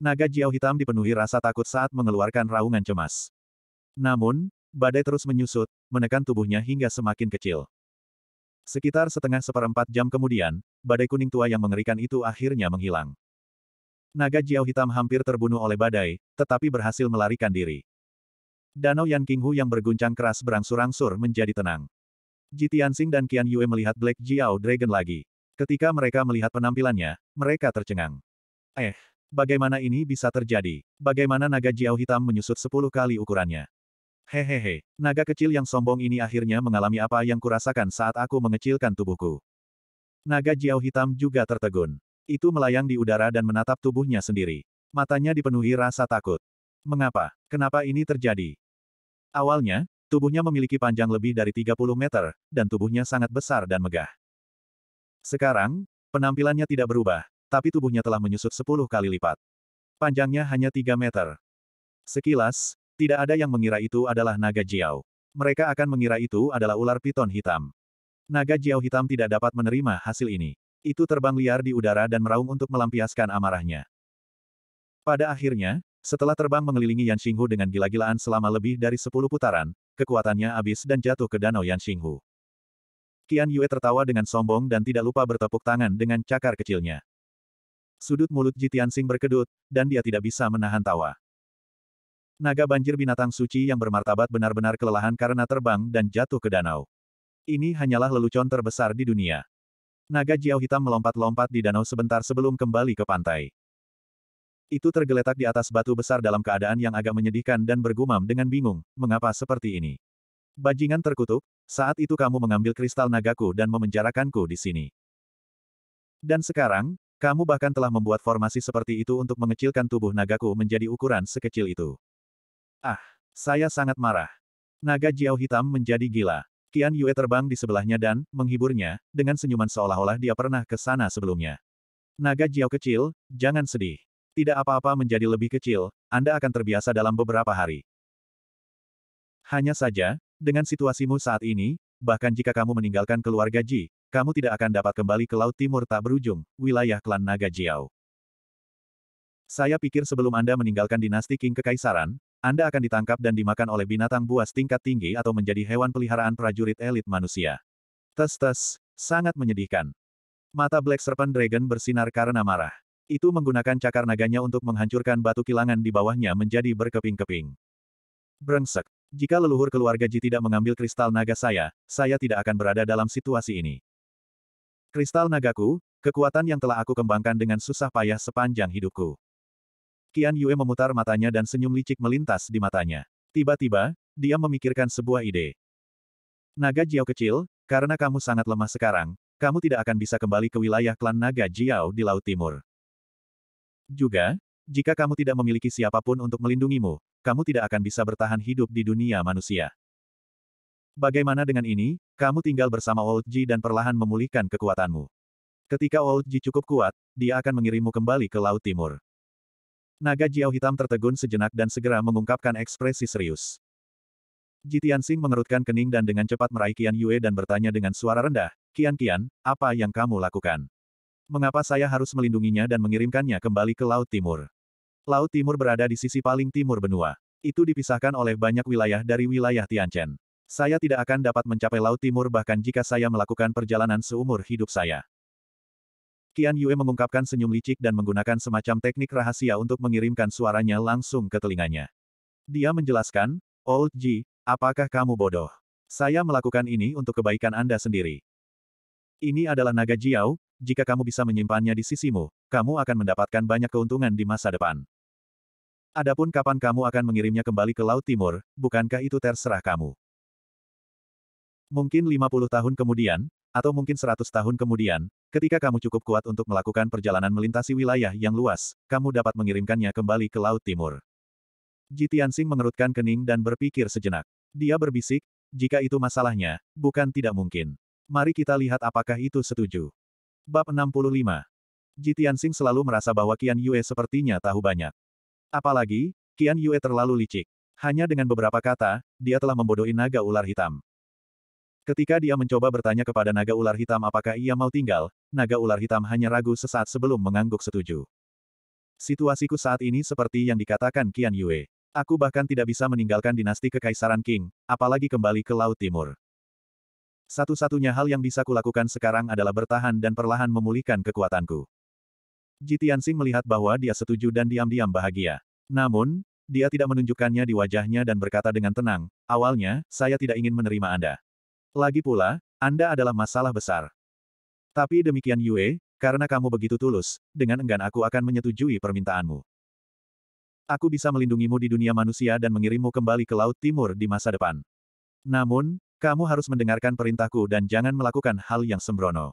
Naga Jiao Hitam dipenuhi rasa takut saat mengeluarkan raungan cemas. Namun, Badai terus menyusut, menekan tubuhnya hingga semakin kecil. Sekitar setengah seperempat jam kemudian, badai kuning tua yang mengerikan itu akhirnya menghilang. Naga Jiao Hitam hampir terbunuh oleh badai, tetapi berhasil melarikan diri. Danau Yan King Hu yang berguncang keras berangsur-angsur menjadi tenang. Ji Tianxing dan Qian Yue melihat Black Jiao Dragon lagi. Ketika mereka melihat penampilannya, mereka tercengang. Eh, bagaimana ini bisa terjadi? Bagaimana naga Jiao hitam menyusut sepuluh kali ukurannya? Hehehe, naga kecil yang sombong ini akhirnya mengalami apa yang kurasakan saat aku mengecilkan tubuhku. Naga Jiao hitam juga tertegun. Itu melayang di udara dan menatap tubuhnya sendiri. Matanya dipenuhi rasa takut. Mengapa? Kenapa ini terjadi? Awalnya, tubuhnya memiliki panjang lebih dari 30 meter, dan tubuhnya sangat besar dan megah. Sekarang, penampilannya tidak berubah, tapi tubuhnya telah menyusut 10 kali lipat. Panjangnya hanya 3 meter. Sekilas, tidak ada yang mengira itu adalah naga Jiao. Mereka akan mengira itu adalah ular piton hitam. Naga Jiao hitam tidak dapat menerima hasil ini. Itu terbang liar di udara dan meraung untuk melampiaskan amarahnya. Pada akhirnya, setelah terbang mengelilingi Yan Xinghu dengan gila-gilaan selama lebih dari sepuluh putaran, kekuatannya habis dan jatuh ke danau Yan Xinghu. Qian Yue tertawa dengan sombong dan tidak lupa bertepuk tangan dengan cakar kecilnya. Sudut mulut Jitian Sing berkedut, dan dia tidak bisa menahan tawa. Naga banjir binatang suci yang bermartabat benar-benar kelelahan karena terbang dan jatuh ke danau. Ini hanyalah lelucon terbesar di dunia. Naga Jiao hitam melompat-lompat di danau sebentar sebelum kembali ke pantai. Itu tergeletak di atas batu besar dalam keadaan yang agak menyedihkan dan bergumam dengan bingung, mengapa seperti ini? Bajingan terkutuk, saat itu kamu mengambil kristal nagaku dan memenjarakanku di sini. Dan sekarang, kamu bahkan telah membuat formasi seperti itu untuk mengecilkan tubuh nagaku menjadi ukuran sekecil itu. Ah, saya sangat marah. Naga Jiao hitam menjadi gila. Kian Yue terbang di sebelahnya dan menghiburnya dengan senyuman seolah-olah dia pernah ke sana sebelumnya. Naga Jiao kecil, jangan sedih. Tidak apa-apa menjadi lebih kecil, Anda akan terbiasa dalam beberapa hari. Hanya saja, dengan situasimu saat ini, bahkan jika kamu meninggalkan keluarga Ji, kamu tidak akan dapat kembali ke Laut Timur tak berujung, wilayah klan Naga Jiao. Saya pikir sebelum Anda meninggalkan dinasti King Kekaisaran, anda akan ditangkap dan dimakan oleh binatang buas tingkat tinggi atau menjadi hewan peliharaan prajurit elit manusia. Tes-tes, sangat menyedihkan. Mata Black Serpent Dragon bersinar karena marah. Itu menggunakan cakar naganya untuk menghancurkan batu kilangan di bawahnya menjadi berkeping-keping. Brengsek. Jika leluhur keluarga Ji tidak mengambil kristal naga saya, saya tidak akan berada dalam situasi ini. Kristal nagaku, kekuatan yang telah aku kembangkan dengan susah payah sepanjang hidupku. Qian Yue memutar matanya dan senyum licik melintas di matanya. Tiba-tiba, dia memikirkan sebuah ide. Naga Jiao kecil, karena kamu sangat lemah sekarang, kamu tidak akan bisa kembali ke wilayah klan Naga Jiao di Laut Timur. Juga, jika kamu tidak memiliki siapapun untuk melindungimu, kamu tidak akan bisa bertahan hidup di dunia manusia. Bagaimana dengan ini, kamu tinggal bersama Old Ji dan perlahan memulihkan kekuatanmu. Ketika Old Ji cukup kuat, dia akan mengirimmu kembali ke Laut Timur. Naga Jiao hitam tertegun sejenak dan segera mengungkapkan ekspresi serius. Jitian Sing mengerutkan kening dan dengan cepat meraih Qian Yue dan bertanya dengan suara rendah, Qian Qian, apa yang kamu lakukan? Mengapa saya harus melindunginya dan mengirimkannya kembali ke Laut Timur? Laut Timur berada di sisi paling timur benua. Itu dipisahkan oleh banyak wilayah dari wilayah Tianchen. Saya tidak akan dapat mencapai Laut Timur bahkan jika saya melakukan perjalanan seumur hidup saya. Qian Yue mengungkapkan senyum licik dan menggunakan semacam teknik rahasia untuk mengirimkan suaranya langsung ke telinganya. Dia menjelaskan, Old oh, Ji, apakah kamu bodoh? Saya melakukan ini untuk kebaikan Anda sendiri. Ini adalah naga Jiao, jika kamu bisa menyimpannya di sisimu, kamu akan mendapatkan banyak keuntungan di masa depan. Adapun kapan kamu akan mengirimnya kembali ke Laut Timur, bukankah itu terserah kamu? Mungkin 50 tahun kemudian, atau mungkin seratus tahun kemudian, ketika kamu cukup kuat untuk melakukan perjalanan melintasi wilayah yang luas, kamu dapat mengirimkannya kembali ke Laut Timur. Jitiansing mengerutkan kening dan berpikir sejenak. Dia berbisik, jika itu masalahnya, bukan tidak mungkin. Mari kita lihat apakah itu setuju. Bab 65. Jitiansing selalu merasa bahwa Qian Yue sepertinya tahu banyak. Apalagi, Qian Yue terlalu licik. Hanya dengan beberapa kata, dia telah membodohi naga ular hitam. Ketika dia mencoba bertanya kepada naga ular hitam apakah ia mau tinggal, naga ular hitam hanya ragu sesaat sebelum mengangguk setuju. Situasiku saat ini seperti yang dikatakan Qian Yue. Aku bahkan tidak bisa meninggalkan dinasti kekaisaran King, apalagi kembali ke Laut Timur. Satu-satunya hal yang bisa kulakukan sekarang adalah bertahan dan perlahan memulihkan kekuatanku. Tianxing melihat bahwa dia setuju dan diam-diam bahagia. Namun, dia tidak menunjukkannya di wajahnya dan berkata dengan tenang, awalnya, saya tidak ingin menerima Anda. Lagi pula, Anda adalah masalah besar. Tapi demikian Yue, karena kamu begitu tulus, dengan enggan aku akan menyetujui permintaanmu. Aku bisa melindungimu di dunia manusia dan mengirimmu kembali ke Laut Timur di masa depan. Namun, kamu harus mendengarkan perintahku dan jangan melakukan hal yang sembrono.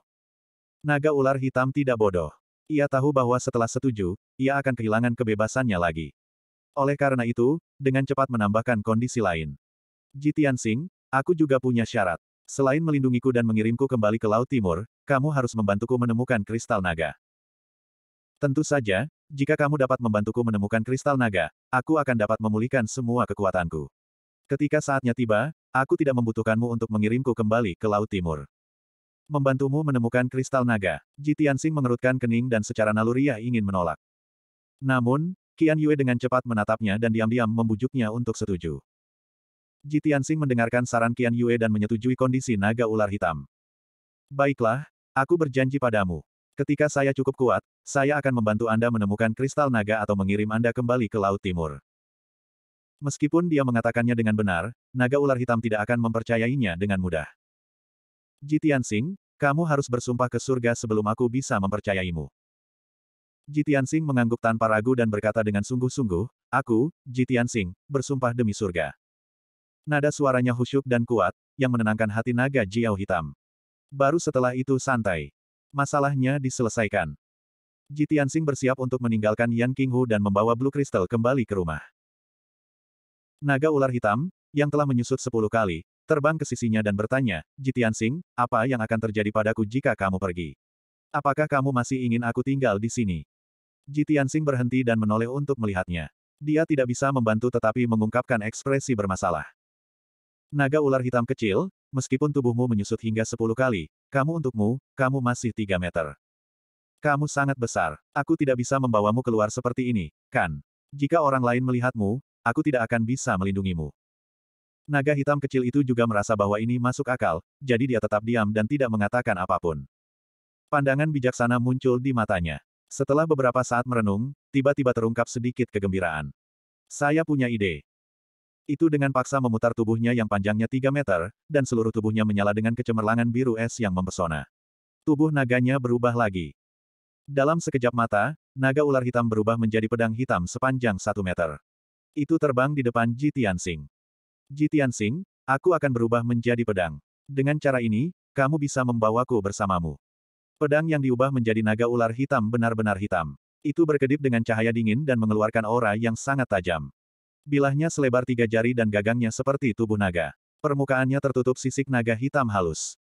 Naga ular hitam tidak bodoh. Ia tahu bahwa setelah setuju, ia akan kehilangan kebebasannya lagi. Oleh karena itu, dengan cepat menambahkan kondisi lain. Jitian Singh. Aku juga punya syarat. Selain melindungiku dan mengirimku kembali ke Laut Timur, kamu harus membantuku menemukan kristal naga. Tentu saja, jika kamu dapat membantuku menemukan kristal naga, aku akan dapat memulihkan semua kekuatanku. Ketika saatnya tiba, aku tidak membutuhkanmu untuk mengirimku kembali ke Laut Timur. Membantumu menemukan kristal naga, Jitiansing mengerutkan kening dan secara naluriah ingin menolak. Namun, Qian Yue dengan cepat menatapnya dan diam-diam membujuknya untuk setuju. Ji Tianxing mendengarkan saran Qian Yue dan menyetujui kondisi naga ular hitam. Baiklah, aku berjanji padamu. Ketika saya cukup kuat, saya akan membantu Anda menemukan kristal naga atau mengirim Anda kembali ke Laut Timur. Meskipun dia mengatakannya dengan benar, naga ular hitam tidak akan mempercayainya dengan mudah. Ji Tianxing, kamu harus bersumpah ke surga sebelum aku bisa mempercayaimu. Ji Tianxing mengangguk tanpa ragu dan berkata dengan sungguh-sungguh, Aku, Ji Tianxing, bersumpah demi surga. Nada suaranya husyuk dan kuat, yang menenangkan hati naga Jiao hitam. Baru setelah itu santai. Masalahnya diselesaikan. Ji Tianxing bersiap untuk meninggalkan Yan Qinghu dan membawa Blue Crystal kembali ke rumah. Naga ular hitam, yang telah menyusut sepuluh kali, terbang ke sisinya dan bertanya, Ji Tianxing, apa yang akan terjadi padaku jika kamu pergi? Apakah kamu masih ingin aku tinggal di sini? Ji Tianxing berhenti dan menoleh untuk melihatnya. Dia tidak bisa membantu tetapi mengungkapkan ekspresi bermasalah. Naga ular hitam kecil, meskipun tubuhmu menyusut hingga sepuluh kali, kamu untukmu, kamu masih tiga meter. Kamu sangat besar. Aku tidak bisa membawamu keluar seperti ini, kan? Jika orang lain melihatmu, aku tidak akan bisa melindungimu. Naga hitam kecil itu juga merasa bahwa ini masuk akal, jadi dia tetap diam dan tidak mengatakan apapun. Pandangan bijaksana muncul di matanya. Setelah beberapa saat merenung, tiba-tiba terungkap sedikit kegembiraan. Saya punya ide. Itu dengan paksa memutar tubuhnya yang panjangnya 3 meter, dan seluruh tubuhnya menyala dengan kecemerlangan biru es yang mempesona. Tubuh naganya berubah lagi. Dalam sekejap mata, naga ular hitam berubah menjadi pedang hitam sepanjang 1 meter. Itu terbang di depan Ji Tianxing. Ji Tianxing, aku akan berubah menjadi pedang. Dengan cara ini, kamu bisa membawaku bersamamu. Pedang yang diubah menjadi naga ular hitam benar-benar hitam. Itu berkedip dengan cahaya dingin dan mengeluarkan aura yang sangat tajam. Bilahnya selebar tiga jari dan gagangnya seperti tubuh naga. Permukaannya tertutup sisik naga hitam halus.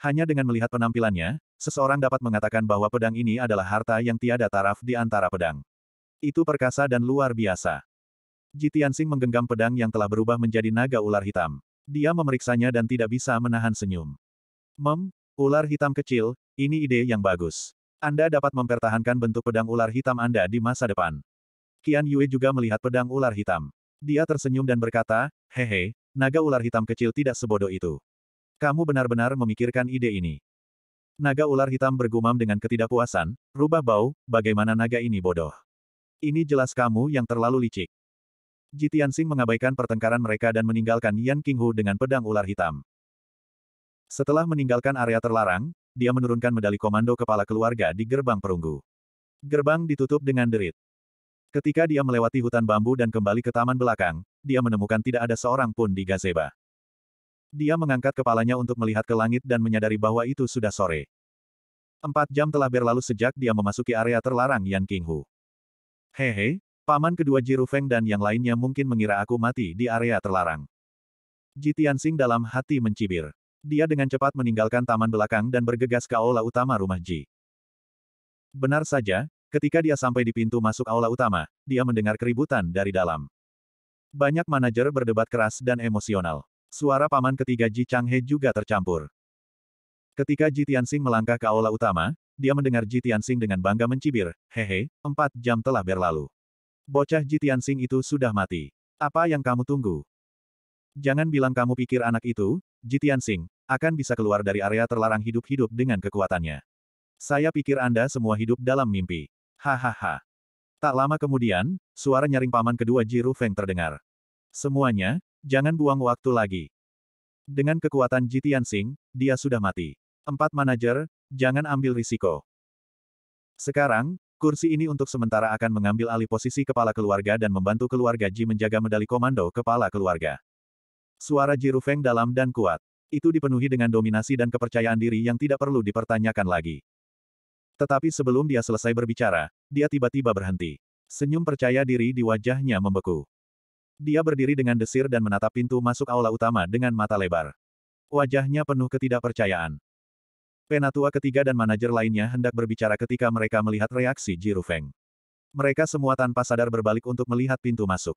Hanya dengan melihat penampilannya, seseorang dapat mengatakan bahwa pedang ini adalah harta yang tiada taraf di antara pedang. Itu perkasa dan luar biasa. Jitiansing menggenggam pedang yang telah berubah menjadi naga ular hitam. Dia memeriksanya dan tidak bisa menahan senyum. Mem, ular hitam kecil, ini ide yang bagus. Anda dapat mempertahankan bentuk pedang ular hitam Anda di masa depan. Qian Yue juga melihat pedang ular hitam. Dia tersenyum dan berkata, hehe, naga ular hitam kecil tidak sebodoh itu. Kamu benar-benar memikirkan ide ini. Naga ular hitam bergumam dengan ketidakpuasan, rubah bau, bagaimana naga ini bodoh. Ini jelas kamu yang terlalu licik. Jitiansing mengabaikan pertengkaran mereka dan meninggalkan Yan Qinghu dengan pedang ular hitam. Setelah meninggalkan area terlarang, dia menurunkan medali komando kepala keluarga di gerbang perunggu. Gerbang ditutup dengan derit. Ketika dia melewati hutan bambu dan kembali ke taman belakang, dia menemukan tidak ada seorang pun di gazeba. Dia mengangkat kepalanya untuk melihat ke langit dan menyadari bahwa itu sudah sore. Empat jam telah berlalu sejak dia memasuki area terlarang Yan Kinghu. Hehe, paman kedua Ji Rufeng dan yang lainnya mungkin mengira aku mati di area terlarang. Ji Tianxing dalam hati mencibir. Dia dengan cepat meninggalkan taman belakang dan bergegas ke aula utama rumah Ji. Benar saja, Ketika dia sampai di pintu masuk aula utama, dia mendengar keributan dari dalam. Banyak manajer berdebat keras dan emosional. Suara paman ketiga Ji Changhe juga tercampur. Ketika Ji Tianxing melangkah ke aula utama, dia mendengar Ji Tianxing dengan bangga mencibir, hehe, empat jam telah berlalu. Bocah Ji Tianxing itu sudah mati. Apa yang kamu tunggu? Jangan bilang kamu pikir anak itu, Ji Tianxing, akan bisa keluar dari area terlarang hidup-hidup dengan kekuatannya. Saya pikir Anda semua hidup dalam mimpi. Hahaha. Tak lama kemudian, suara nyaring paman kedua Jiru Feng terdengar. Semuanya, jangan buang waktu lagi. Dengan kekuatan Jitian Sing, dia sudah mati. Empat manajer, jangan ambil risiko. Sekarang, kursi ini untuk sementara akan mengambil alih posisi kepala keluarga dan membantu keluarga Ji menjaga medali komando kepala keluarga. Suara Jiru Feng dalam dan kuat. Itu dipenuhi dengan dominasi dan kepercayaan diri yang tidak perlu dipertanyakan lagi. Tetapi sebelum dia selesai berbicara, dia tiba-tiba berhenti. Senyum percaya diri di wajahnya membeku. Dia berdiri dengan desir dan menatap pintu masuk aula utama dengan mata lebar. Wajahnya penuh ketidakpercayaan. Penatua ketiga dan manajer lainnya hendak berbicara ketika mereka melihat reaksi Feng. Mereka semua tanpa sadar berbalik untuk melihat pintu masuk.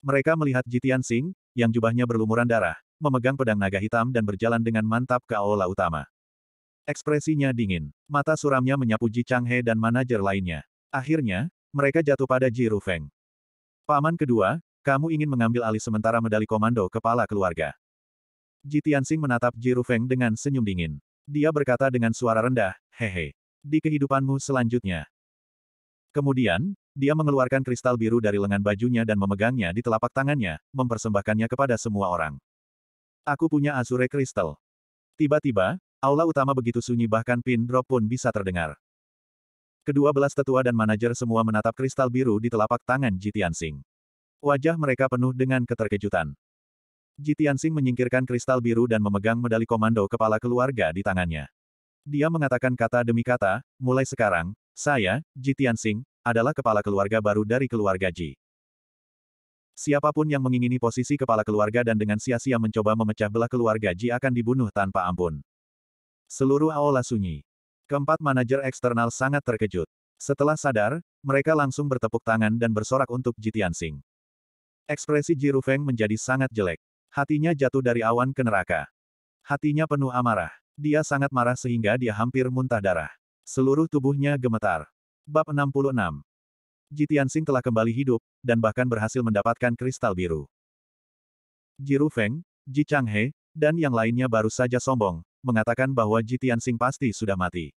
Mereka melihat Jitian Sing, yang jubahnya berlumuran darah, memegang pedang naga hitam dan berjalan dengan mantap ke aula utama. Ekspresinya dingin. Mata suramnya menyapu Ji Changhe dan manajer lainnya. Akhirnya, mereka jatuh pada Ji Rufeng. Paman kedua, kamu ingin mengambil alih sementara medali komando kepala keluarga. Ji Tianxing menatap Ji Rufeng dengan senyum dingin. Dia berkata dengan suara rendah, hehe. Di kehidupanmu selanjutnya. Kemudian, dia mengeluarkan kristal biru dari lengan bajunya dan memegangnya di telapak tangannya, mempersembahkannya kepada semua orang. Aku punya Azure Kristal. Tiba-tiba, Aula utama begitu sunyi bahkan pin drop pun bisa terdengar. Kedua belas tetua dan manajer semua menatap kristal biru di telapak tangan Jitian Sing. Wajah mereka penuh dengan keterkejutan. Jitian Sing menyingkirkan kristal biru dan memegang medali komando kepala keluarga di tangannya. Dia mengatakan kata demi kata, mulai sekarang, saya, Jitian Sing, adalah kepala keluarga baru dari keluarga Ji. Siapapun yang mengingini posisi kepala keluarga dan dengan sia-sia mencoba memecah belah keluarga Ji akan dibunuh tanpa ampun. Seluruh aula sunyi. Keempat manajer eksternal sangat terkejut. Setelah sadar, mereka langsung bertepuk tangan dan bersorak untuk Jitiansing. Ekspresi Jiru Feng menjadi sangat jelek. Hatinya jatuh dari awan ke neraka. Hatinya penuh amarah. Dia sangat marah sehingga dia hampir muntah darah. Seluruh tubuhnya gemetar. Bab 66 Jitiansing telah kembali hidup, dan bahkan berhasil mendapatkan kristal biru. Jiru Feng, Ji Changhe, dan yang lainnya baru saja sombong, mengatakan bahwa Jitian Sing pasti sudah mati.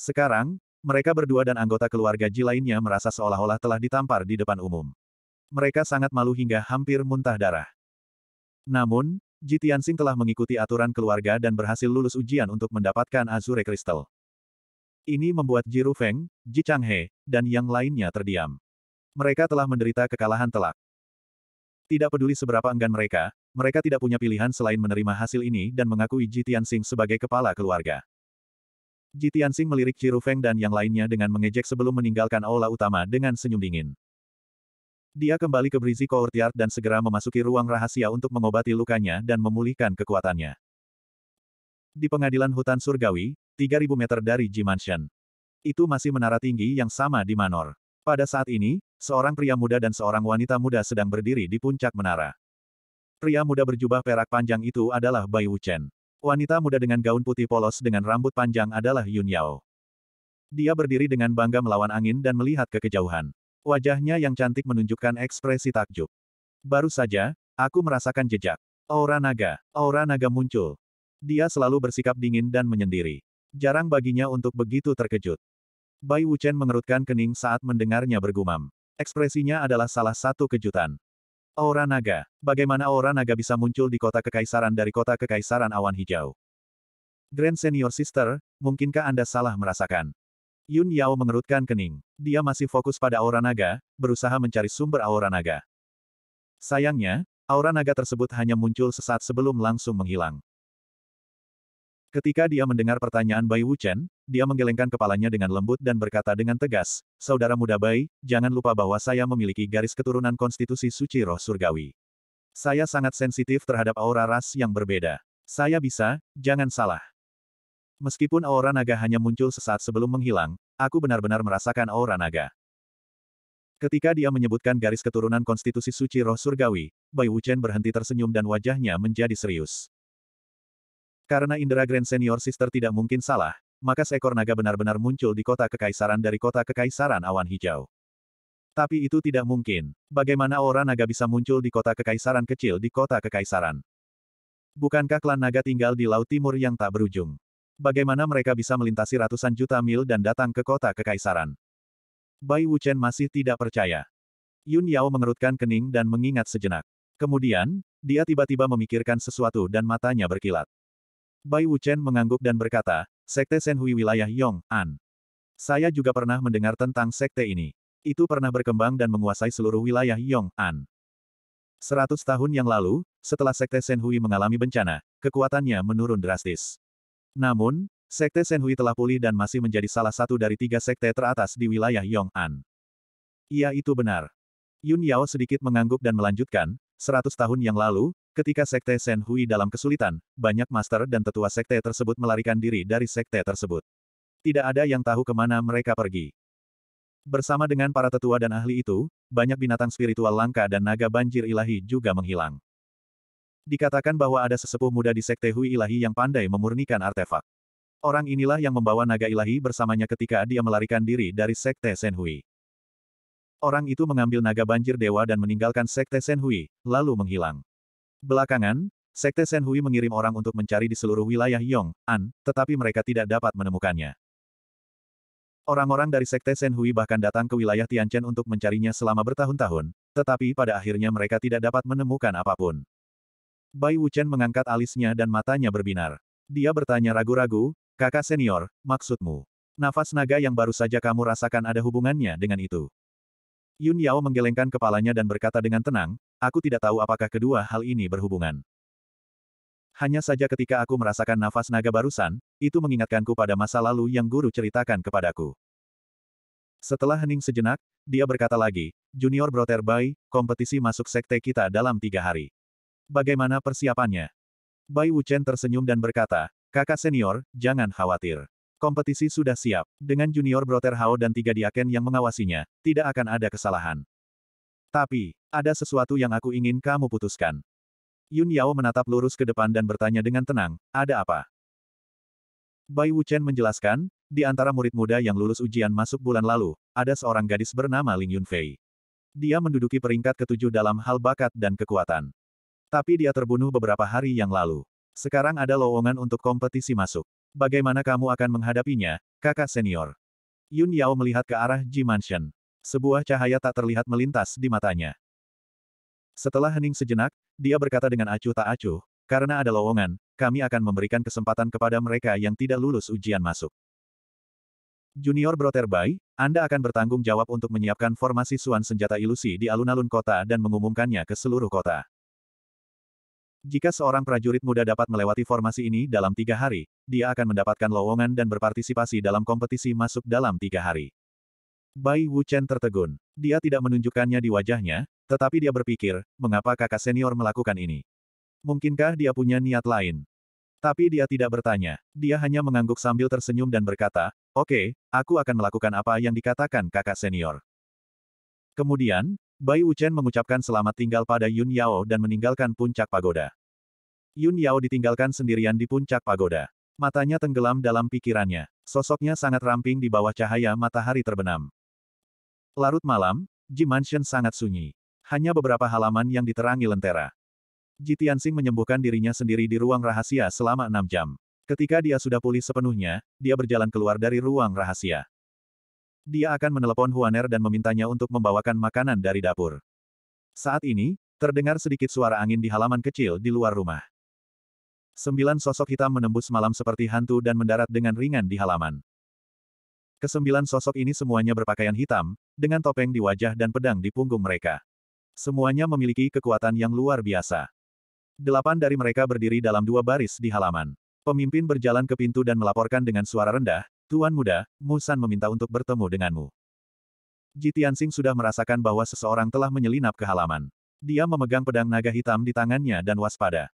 Sekarang, mereka berdua dan anggota keluarga Ji lainnya merasa seolah-olah telah ditampar di depan umum. Mereka sangat malu hingga hampir muntah darah. Namun, Jitian Sing telah mengikuti aturan keluarga dan berhasil lulus ujian untuk mendapatkan Azure Crystal. Ini membuat Ji Rufeng, Ji Changhe, dan yang lainnya terdiam. Mereka telah menderita kekalahan telak. Tidak peduli seberapa enggan mereka, mereka tidak punya pilihan selain menerima hasil ini dan mengakui Ji Tianxing sebagai kepala keluarga. Ji Tianxing melirik Ciru Feng dan yang lainnya dengan mengejek sebelum meninggalkan aula utama dengan senyum dingin. Dia kembali ke Brizi Courtyard dan segera memasuki ruang rahasia untuk mengobati lukanya dan memulihkan kekuatannya. Di pengadilan hutan surgawi, 3000 meter dari Ji Mansion. Itu masih menara tinggi yang sama di Manor. Pada saat ini, Seorang pria muda dan seorang wanita muda sedang berdiri di puncak menara. Pria muda berjubah perak panjang itu adalah Bai Wuchen. Wanita muda dengan gaun putih polos dengan rambut panjang adalah Yun Yao. Dia berdiri dengan bangga melawan angin dan melihat ke kejauhan. Wajahnya yang cantik menunjukkan ekspresi takjub. Baru saja, aku merasakan jejak. Aura naga, aura naga muncul. Dia selalu bersikap dingin dan menyendiri. Jarang baginya untuk begitu terkejut. Bai Wuchen mengerutkan kening saat mendengarnya bergumam. Ekspresinya adalah salah satu kejutan. Aura naga. Bagaimana aura naga bisa muncul di kota kekaisaran dari kota kekaisaran awan hijau? Grand Senior Sister, mungkinkah Anda salah merasakan? Yun Yao mengerutkan kening. Dia masih fokus pada aura naga, berusaha mencari sumber aura naga. Sayangnya, aura naga tersebut hanya muncul sesaat sebelum langsung menghilang. Ketika dia mendengar pertanyaan Bai Wuchen, dia menggelengkan kepalanya dengan lembut dan berkata dengan tegas, Saudara muda Bai, jangan lupa bahwa saya memiliki garis keturunan konstitusi suci roh surgawi. Saya sangat sensitif terhadap aura ras yang berbeda. Saya bisa, jangan salah. Meskipun aura naga hanya muncul sesaat sebelum menghilang, aku benar-benar merasakan aura naga. Ketika dia menyebutkan garis keturunan konstitusi suci roh surgawi, Bai Wuchen berhenti tersenyum dan wajahnya menjadi serius. Karena Indra Grand Senior Sister tidak mungkin salah, maka seekor naga benar-benar muncul di kota kekaisaran dari kota kekaisaran awan hijau. Tapi itu tidak mungkin. Bagaimana aura naga bisa muncul di kota kekaisaran kecil di kota kekaisaran? Bukankah klan naga tinggal di Laut Timur yang tak berujung? Bagaimana mereka bisa melintasi ratusan juta mil dan datang ke kota kekaisaran? Bai Wuchen masih tidak percaya. Yun Yao mengerutkan kening dan mengingat sejenak. Kemudian, dia tiba-tiba memikirkan sesuatu dan matanya berkilat. Bai Chen mengangguk dan berkata, Sekte Senhui wilayah Yong, An. Saya juga pernah mendengar tentang sekte ini. Itu pernah berkembang dan menguasai seluruh wilayah Yong, An. Seratus tahun yang lalu, setelah Sekte Senhui mengalami bencana, kekuatannya menurun drastis. Namun, Sekte Senhui telah pulih dan masih menjadi salah satu dari tiga sekte teratas di wilayah Yong, An. Iya itu benar. Yun Yao sedikit mengangguk dan melanjutkan, seratus tahun yang lalu, Ketika Sekte Shen Hui dalam kesulitan, banyak master dan tetua Sekte tersebut melarikan diri dari Sekte tersebut. Tidak ada yang tahu kemana mereka pergi. Bersama dengan para tetua dan ahli itu, banyak binatang spiritual langka dan naga banjir ilahi juga menghilang. Dikatakan bahwa ada sesepuh muda di Sekte Hui Ilahi yang pandai memurnikan artefak. Orang inilah yang membawa naga ilahi bersamanya ketika dia melarikan diri dari Sekte Shen Hui. Orang itu mengambil naga banjir dewa dan meninggalkan Sekte Shen Hui, lalu menghilang. Belakangan, Sekte Senhui mengirim orang untuk mencari di seluruh wilayah Yong, An, tetapi mereka tidak dapat menemukannya. Orang-orang dari Sekte Senhui bahkan datang ke wilayah Tianchen untuk mencarinya selama bertahun-tahun, tetapi pada akhirnya mereka tidak dapat menemukan apapun. Bai Wuchen mengangkat alisnya dan matanya berbinar. Dia bertanya ragu-ragu, kakak senior, maksudmu? Nafas naga yang baru saja kamu rasakan ada hubungannya dengan itu. Yun Yao menggelengkan kepalanya dan berkata dengan tenang, Aku tidak tahu apakah kedua hal ini berhubungan. Hanya saja ketika aku merasakan nafas naga barusan, itu mengingatkanku pada masa lalu yang guru ceritakan kepadaku. Setelah hening sejenak, dia berkata lagi, Junior Brother Bai, kompetisi masuk sekte kita dalam tiga hari. Bagaimana persiapannya? Bai Wuchen tersenyum dan berkata, kakak senior, jangan khawatir. Kompetisi sudah siap, dengan Junior Brother Hao dan tiga diaken yang mengawasinya, tidak akan ada kesalahan. Tapi, ada sesuatu yang aku ingin kamu putuskan. Yun Yao menatap lurus ke depan dan bertanya dengan tenang, ada apa? Bai Wuchen menjelaskan, di antara murid muda yang lulus ujian masuk bulan lalu, ada seorang gadis bernama Ling Yunfei. Dia menduduki peringkat ketujuh dalam hal bakat dan kekuatan. Tapi dia terbunuh beberapa hari yang lalu. Sekarang ada lowongan untuk kompetisi masuk. Bagaimana kamu akan menghadapinya, kakak senior? Yun Yao melihat ke arah Ji Mansion. Sebuah cahaya tak terlihat melintas di matanya. Setelah hening sejenak, dia berkata dengan acuh tak acuh, karena ada lowongan, kami akan memberikan kesempatan kepada mereka yang tidak lulus ujian masuk. Junior Broter Bai, Anda akan bertanggung jawab untuk menyiapkan formasi suan senjata ilusi di alun-alun kota dan mengumumkannya ke seluruh kota. Jika seorang prajurit muda dapat melewati formasi ini dalam tiga hari, dia akan mendapatkan lowongan dan berpartisipasi dalam kompetisi masuk dalam tiga hari. Bai Chen tertegun. Dia tidak menunjukkannya di wajahnya, tetapi dia berpikir, mengapa kakak senior melakukan ini? Mungkinkah dia punya niat lain? Tapi dia tidak bertanya. Dia hanya mengangguk sambil tersenyum dan berkata, Oke, okay, aku akan melakukan apa yang dikatakan kakak senior. Kemudian, Bai Chen mengucapkan selamat tinggal pada Yun Yao dan meninggalkan puncak pagoda. Yun Yao ditinggalkan sendirian di puncak pagoda. Matanya tenggelam dalam pikirannya. Sosoknya sangat ramping di bawah cahaya matahari terbenam. Larut malam, Ji Mansion sangat sunyi. Hanya beberapa halaman yang diterangi lentera. Ji Tianxing menyembuhkan dirinya sendiri di ruang rahasia selama enam jam. Ketika dia sudah pulih sepenuhnya, dia berjalan keluar dari ruang rahasia. Dia akan menelepon Huaner dan memintanya untuk membawakan makanan dari dapur. Saat ini, terdengar sedikit suara angin di halaman kecil di luar rumah. Sembilan sosok hitam menembus malam seperti hantu dan mendarat dengan ringan di halaman. Kesembilan sosok ini semuanya berpakaian hitam, dengan topeng di wajah dan pedang di punggung mereka. Semuanya memiliki kekuatan yang luar biasa. Delapan dari mereka berdiri dalam dua baris di halaman. Pemimpin berjalan ke pintu dan melaporkan dengan suara rendah, Tuan Muda, Musan meminta untuk bertemu denganmu. Ji sudah merasakan bahwa seseorang telah menyelinap ke halaman. Dia memegang pedang naga hitam di tangannya dan waspada.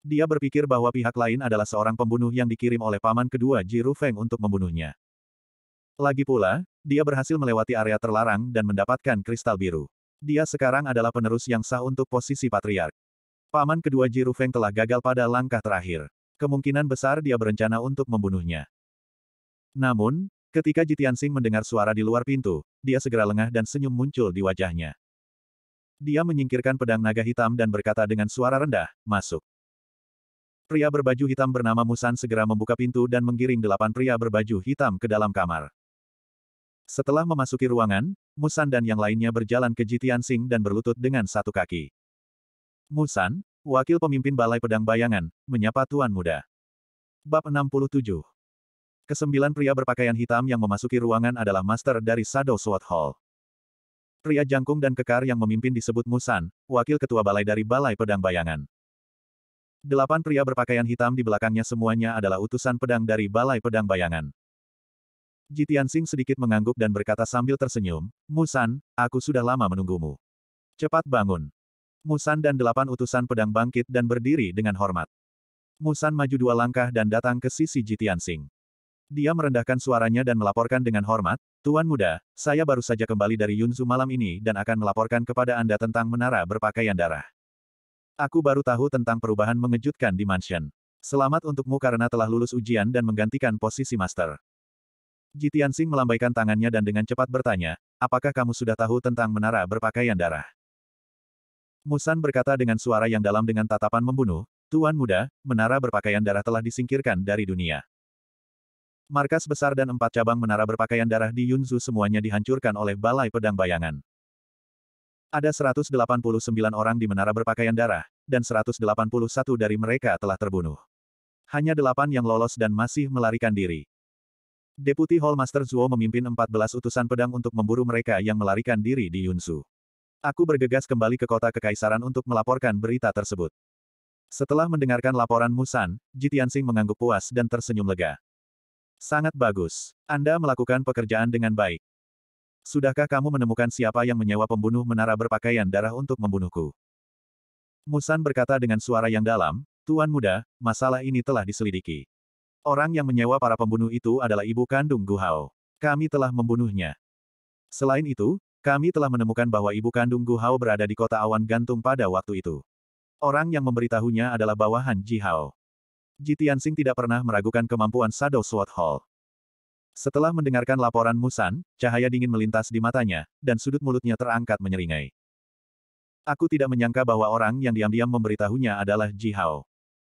Dia berpikir bahwa pihak lain adalah seorang pembunuh yang dikirim oleh paman kedua Ji Rufeng untuk membunuhnya. Lagi pula, dia berhasil melewati area terlarang dan mendapatkan kristal biru. Dia sekarang adalah penerus yang sah untuk posisi patriark. Paman kedua Jiru Feng telah gagal pada langkah terakhir. Kemungkinan besar dia berencana untuk membunuhnya. Namun, ketika Sing mendengar suara di luar pintu, dia segera lengah dan senyum muncul di wajahnya. Dia menyingkirkan pedang naga hitam dan berkata dengan suara rendah, masuk. Pria berbaju hitam bernama Musan segera membuka pintu dan menggiring delapan pria berbaju hitam ke dalam kamar. Setelah memasuki ruangan, Musan dan yang lainnya berjalan ke Jitian Sing dan berlutut dengan satu kaki. Musan, wakil pemimpin Balai Pedang Bayangan, menyapa Tuan Muda. Bab 67 Kesembilan pria berpakaian hitam yang memasuki ruangan adalah master dari Sado Sword Hall. Pria jangkung dan kekar yang memimpin disebut Musan, wakil ketua balai dari Balai Pedang Bayangan. Delapan pria berpakaian hitam di belakangnya semuanya adalah utusan pedang dari Balai Pedang Bayangan. Jitian Sing sedikit mengangguk dan berkata sambil tersenyum, Musan, aku sudah lama menunggumu. Cepat bangun. Musan dan delapan utusan pedang bangkit dan berdiri dengan hormat. Musan maju dua langkah dan datang ke sisi Jitian Sing. Dia merendahkan suaranya dan melaporkan dengan hormat, Tuan muda, saya baru saja kembali dari Yunzu malam ini dan akan melaporkan kepada Anda tentang menara berpakaian darah. Aku baru tahu tentang perubahan mengejutkan di mansion. Selamat untukmu karena telah lulus ujian dan menggantikan posisi master. Jitian Sing melambaikan tangannya dan dengan cepat bertanya, apakah kamu sudah tahu tentang menara berpakaian darah? Musan berkata dengan suara yang dalam dengan tatapan membunuh, Tuan muda, menara berpakaian darah telah disingkirkan dari dunia. Markas besar dan empat cabang menara berpakaian darah di Yunzu semuanya dihancurkan oleh Balai Pedang Bayangan. Ada 189 orang di menara berpakaian darah, dan 181 dari mereka telah terbunuh. Hanya delapan yang lolos dan masih melarikan diri. Deputi Hallmaster Zuo memimpin 14 utusan pedang untuk memburu mereka yang melarikan diri di Yunsu. Aku bergegas kembali ke kota kekaisaran untuk melaporkan berita tersebut. Setelah mendengarkan laporan Musan, Jitiansing mengangguk puas dan tersenyum lega. Sangat bagus. Anda melakukan pekerjaan dengan baik. Sudahkah kamu menemukan siapa yang menyewa pembunuh menara berpakaian darah untuk membunuhku? Musan berkata dengan suara yang dalam, Tuan muda, masalah ini telah diselidiki. Orang yang menyewa para pembunuh itu adalah ibu kandung Gu Hao. Kami telah membunuhnya. Selain itu, kami telah menemukan bahwa ibu kandung Gu Hao berada di kota awan gantung pada waktu itu. Orang yang memberitahunya adalah bawahan Ji Hao. Ji Tianxing tidak pernah meragukan kemampuan Shadow Sword Hall. Setelah mendengarkan laporan Musan, cahaya dingin melintas di matanya, dan sudut mulutnya terangkat menyeringai. Aku tidak menyangka bahwa orang yang diam-diam memberitahunya adalah Ji Hao.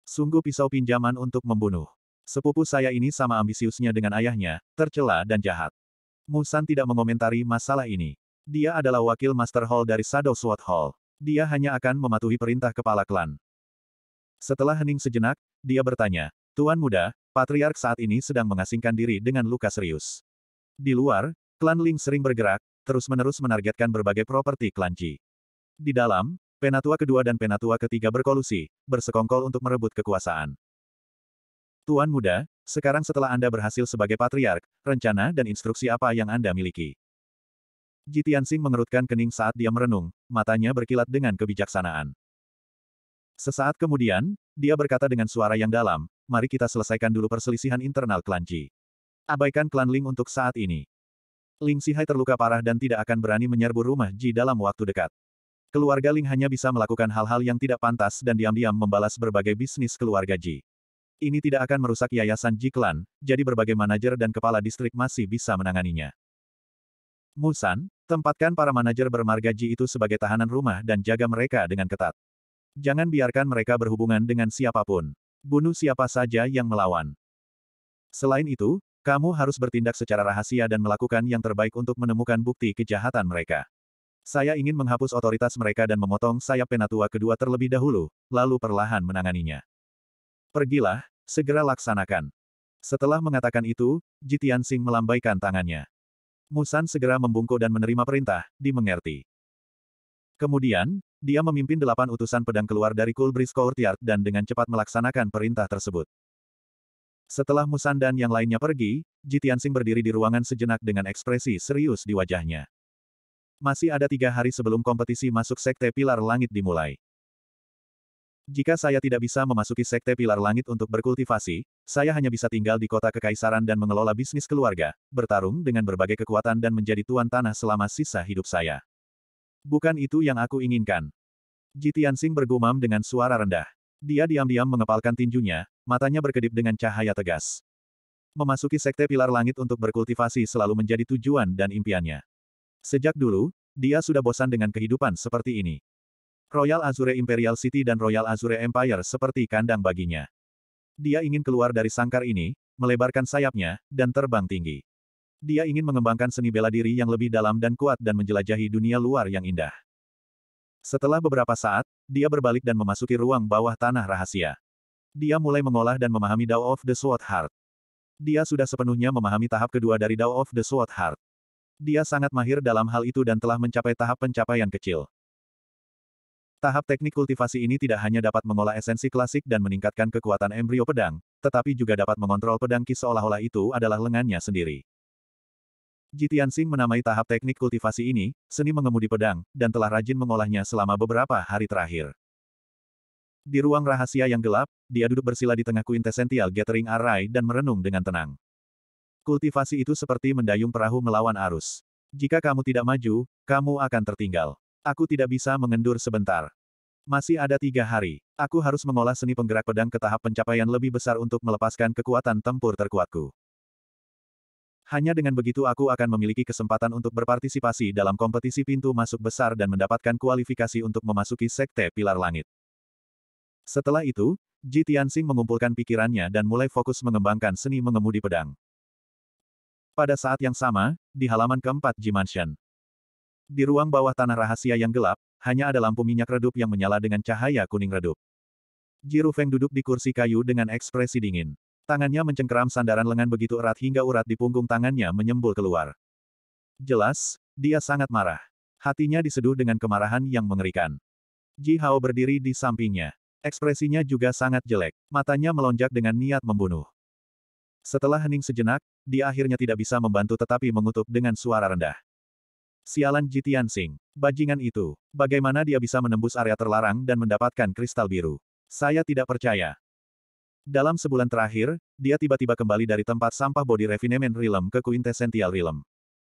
Sungguh pisau pinjaman untuk membunuh. Sepupu saya ini sama ambisiusnya dengan ayahnya, tercela dan jahat. Musan tidak mengomentari masalah ini. Dia adalah wakil Master Hall dari Shadow Sword Hall. Dia hanya akan mematuhi perintah kepala klan. Setelah hening sejenak, dia bertanya, Tuan Muda, Patriark saat ini sedang mengasingkan diri dengan luka serius. Di luar, klan Ling sering bergerak, terus-menerus menargetkan berbagai properti klan Ji. Di dalam, Penatua kedua dan Penatua ketiga berkolusi, bersekongkol untuk merebut kekuasaan. Tuan muda, sekarang setelah Anda berhasil sebagai patriark, rencana dan instruksi apa yang Anda miliki? Jitiansing mengerutkan kening saat dia merenung, matanya berkilat dengan kebijaksanaan. Sesaat kemudian, dia berkata dengan suara yang dalam, mari kita selesaikan dulu perselisihan internal klan Ji. Abaikan klan Ling untuk saat ini. Ling Sihai terluka parah dan tidak akan berani menyerbu rumah Ji dalam waktu dekat. Keluarga Ling hanya bisa melakukan hal-hal yang tidak pantas dan diam-diam membalas berbagai bisnis keluarga Ji. Ini tidak akan merusak yayasan Jiklan, jadi berbagai manajer dan kepala distrik masih bisa menanganinya. Musan, tempatkan para manajer bermarga Ji itu sebagai tahanan rumah dan jaga mereka dengan ketat. Jangan biarkan mereka berhubungan dengan siapapun. Bunuh siapa saja yang melawan. Selain itu, kamu harus bertindak secara rahasia dan melakukan yang terbaik untuk menemukan bukti kejahatan mereka. Saya ingin menghapus otoritas mereka dan memotong sayap penatua kedua terlebih dahulu, lalu perlahan menanganinya. Pergilah, segera laksanakan. Setelah mengatakan itu, Jitian Sing melambaikan tangannya. Musan segera membungkuk dan menerima perintah, dimengerti. Kemudian, dia memimpin delapan utusan pedang keluar dari Coolbridge Courtyard dan dengan cepat melaksanakan perintah tersebut. Setelah Musan dan yang lainnya pergi, Jitian Sing berdiri di ruangan sejenak dengan ekspresi serius di wajahnya. Masih ada tiga hari sebelum kompetisi masuk Sekte Pilar Langit dimulai. Jika saya tidak bisa memasuki sekte pilar langit untuk berkultivasi, saya hanya bisa tinggal di kota kekaisaran dan mengelola bisnis keluarga, bertarung dengan berbagai kekuatan dan menjadi tuan tanah selama sisa hidup saya. Bukan itu yang aku inginkan. Jitiansing bergumam dengan suara rendah. Dia diam-diam mengepalkan tinjunya, matanya berkedip dengan cahaya tegas. Memasuki sekte pilar langit untuk berkultivasi selalu menjadi tujuan dan impiannya. Sejak dulu, dia sudah bosan dengan kehidupan seperti ini. Royal Azure Imperial City dan Royal Azure Empire seperti kandang baginya. Dia ingin keluar dari sangkar ini, melebarkan sayapnya, dan terbang tinggi. Dia ingin mengembangkan seni bela diri yang lebih dalam dan kuat dan menjelajahi dunia luar yang indah. Setelah beberapa saat, dia berbalik dan memasuki ruang bawah tanah rahasia. Dia mulai mengolah dan memahami Dao of the Sword Heart. Dia sudah sepenuhnya memahami tahap kedua dari Dao of the Sword Heart. Dia sangat mahir dalam hal itu dan telah mencapai tahap pencapaian kecil. Tahap teknik kultivasi ini tidak hanya dapat mengolah esensi klasik dan meningkatkan kekuatan embrio pedang, tetapi juga dapat mengontrol pedang ki seolah-olah itu adalah lengannya sendiri. Jitian Sing menamai tahap teknik kultivasi ini, seni mengemudi pedang, dan telah rajin mengolahnya selama beberapa hari terakhir. Di ruang rahasia yang gelap, dia duduk bersila di tengah quintessential gathering array dan merenung dengan tenang. Kultivasi itu seperti mendayung perahu melawan arus. Jika kamu tidak maju, kamu akan tertinggal. Aku tidak bisa mengendur sebentar. Masih ada tiga hari. Aku harus mengolah seni penggerak pedang ke tahap pencapaian lebih besar untuk melepaskan kekuatan tempur terkuatku. Hanya dengan begitu aku akan memiliki kesempatan untuk berpartisipasi dalam kompetisi pintu masuk besar dan mendapatkan kualifikasi untuk memasuki Sekte Pilar Langit. Setelah itu, Ji Tianxing mengumpulkan pikirannya dan mulai fokus mengembangkan seni mengemudi pedang. Pada saat yang sama, di halaman keempat Ji Mansion. Di ruang bawah tanah rahasia yang gelap, hanya ada lampu minyak redup yang menyala dengan cahaya kuning redup. Jiru Feng duduk di kursi kayu dengan ekspresi dingin. Tangannya mencengkeram sandaran lengan begitu erat hingga urat di punggung tangannya menyembul keluar. Jelas, dia sangat marah. Hatinya diseduh dengan kemarahan yang mengerikan. Ji Hao berdiri di sampingnya. Ekspresinya juga sangat jelek. Matanya melonjak dengan niat membunuh. Setelah hening sejenak, dia akhirnya tidak bisa membantu tetapi mengutuk dengan suara rendah. Sialan Jitian Sing. Bajingan itu. Bagaimana dia bisa menembus area terlarang dan mendapatkan kristal biru? Saya tidak percaya. Dalam sebulan terakhir, dia tiba-tiba kembali dari tempat sampah body refinement realm ke quintessential realm.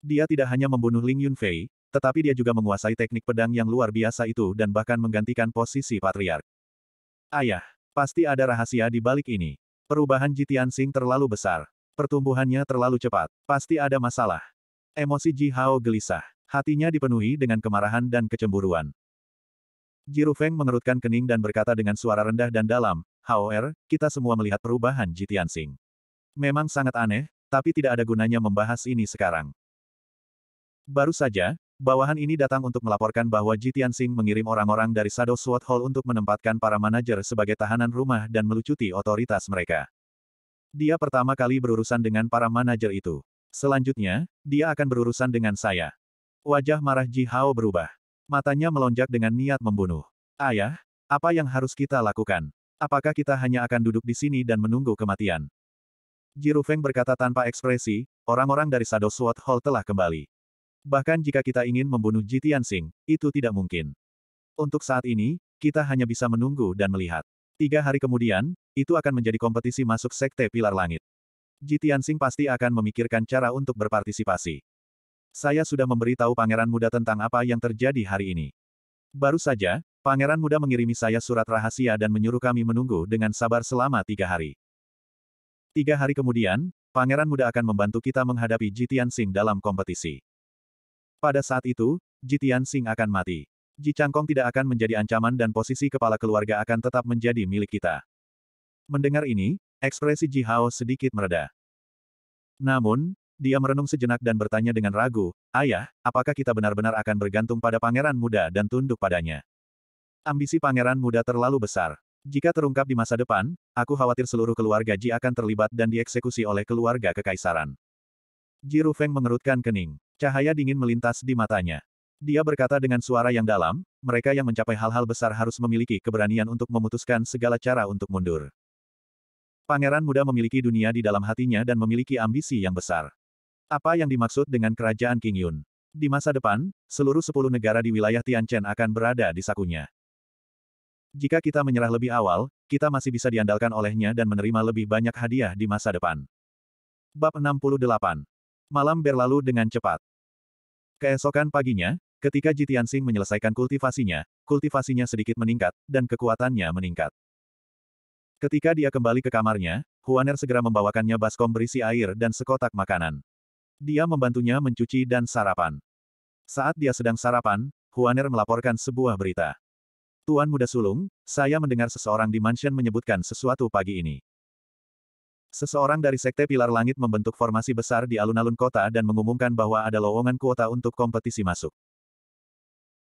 Dia tidak hanya membunuh Ling Yunfei, tetapi dia juga menguasai teknik pedang yang luar biasa itu dan bahkan menggantikan posisi patriark. Ayah, pasti ada rahasia di balik ini. Perubahan Jitian Sing terlalu besar. Pertumbuhannya terlalu cepat. Pasti ada masalah. Emosi Ji Hao gelisah. Hatinya dipenuhi dengan kemarahan dan kecemburuan. Jiru Feng mengerutkan kening dan berkata dengan suara rendah dan dalam, Haoer, kita semua melihat perubahan Jitian Sing. Memang sangat aneh, tapi tidak ada gunanya membahas ini sekarang. Baru saja, bawahan ini datang untuk melaporkan bahwa Jitian Sing mengirim orang-orang dari Sado Sword Hall untuk menempatkan para manajer sebagai tahanan rumah dan melucuti otoritas mereka. Dia pertama kali berurusan dengan para manajer itu. Selanjutnya, dia akan berurusan dengan saya. Wajah marah Ji Hao berubah. Matanya melonjak dengan niat membunuh. Ayah, apa yang harus kita lakukan? Apakah kita hanya akan duduk di sini dan menunggu kematian? Ji Rufeng berkata tanpa ekspresi, orang-orang dari Sado Sword Hall telah kembali. Bahkan jika kita ingin membunuh Ji Tianxing, itu tidak mungkin. Untuk saat ini, kita hanya bisa menunggu dan melihat. Tiga hari kemudian, itu akan menjadi kompetisi masuk Sekte Pilar Langit. Ji Tianxing pasti akan memikirkan cara untuk berpartisipasi. Saya sudah memberitahu pangeran muda tentang apa yang terjadi hari ini. Baru saja, pangeran muda mengirimi saya surat rahasia dan menyuruh kami menunggu dengan sabar selama tiga hari. Tiga hari kemudian, pangeran muda akan membantu kita menghadapi Jitian Sing dalam kompetisi. Pada saat itu, Jitian Sing akan mati. Ji Changkong tidak akan menjadi ancaman dan posisi kepala keluarga akan tetap menjadi milik kita. Mendengar ini, ekspresi Ji Hao sedikit mereda. Namun, dia merenung sejenak dan bertanya dengan ragu, Ayah, apakah kita benar-benar akan bergantung pada pangeran muda dan tunduk padanya? Ambisi pangeran muda terlalu besar. Jika terungkap di masa depan, aku khawatir seluruh keluarga Ji akan terlibat dan dieksekusi oleh keluarga kekaisaran. Ji Rufeng mengerutkan kening. Cahaya dingin melintas di matanya. Dia berkata dengan suara yang dalam, mereka yang mencapai hal-hal besar harus memiliki keberanian untuk memutuskan segala cara untuk mundur. Pangeran muda memiliki dunia di dalam hatinya dan memiliki ambisi yang besar. Apa yang dimaksud dengan kerajaan King Yun? Di masa depan, seluruh sepuluh negara di wilayah Tianchen akan berada di sakunya. Jika kita menyerah lebih awal, kita masih bisa diandalkan olehnya dan menerima lebih banyak hadiah di masa depan. Bab 68. Malam berlalu dengan cepat. Keesokan paginya, ketika Ji Tianxing menyelesaikan kultivasinya, kultivasinya sedikit meningkat, dan kekuatannya meningkat. Ketika dia kembali ke kamarnya, Huaner segera membawakannya baskom berisi air dan sekotak makanan. Dia membantunya mencuci dan sarapan. Saat dia sedang sarapan, Huaner melaporkan sebuah berita. Tuan muda sulung, saya mendengar seseorang di mansion menyebutkan sesuatu pagi ini. Seseorang dari Sekte Pilar Langit membentuk formasi besar di alun-alun kota dan mengumumkan bahwa ada lowongan kuota untuk kompetisi masuk.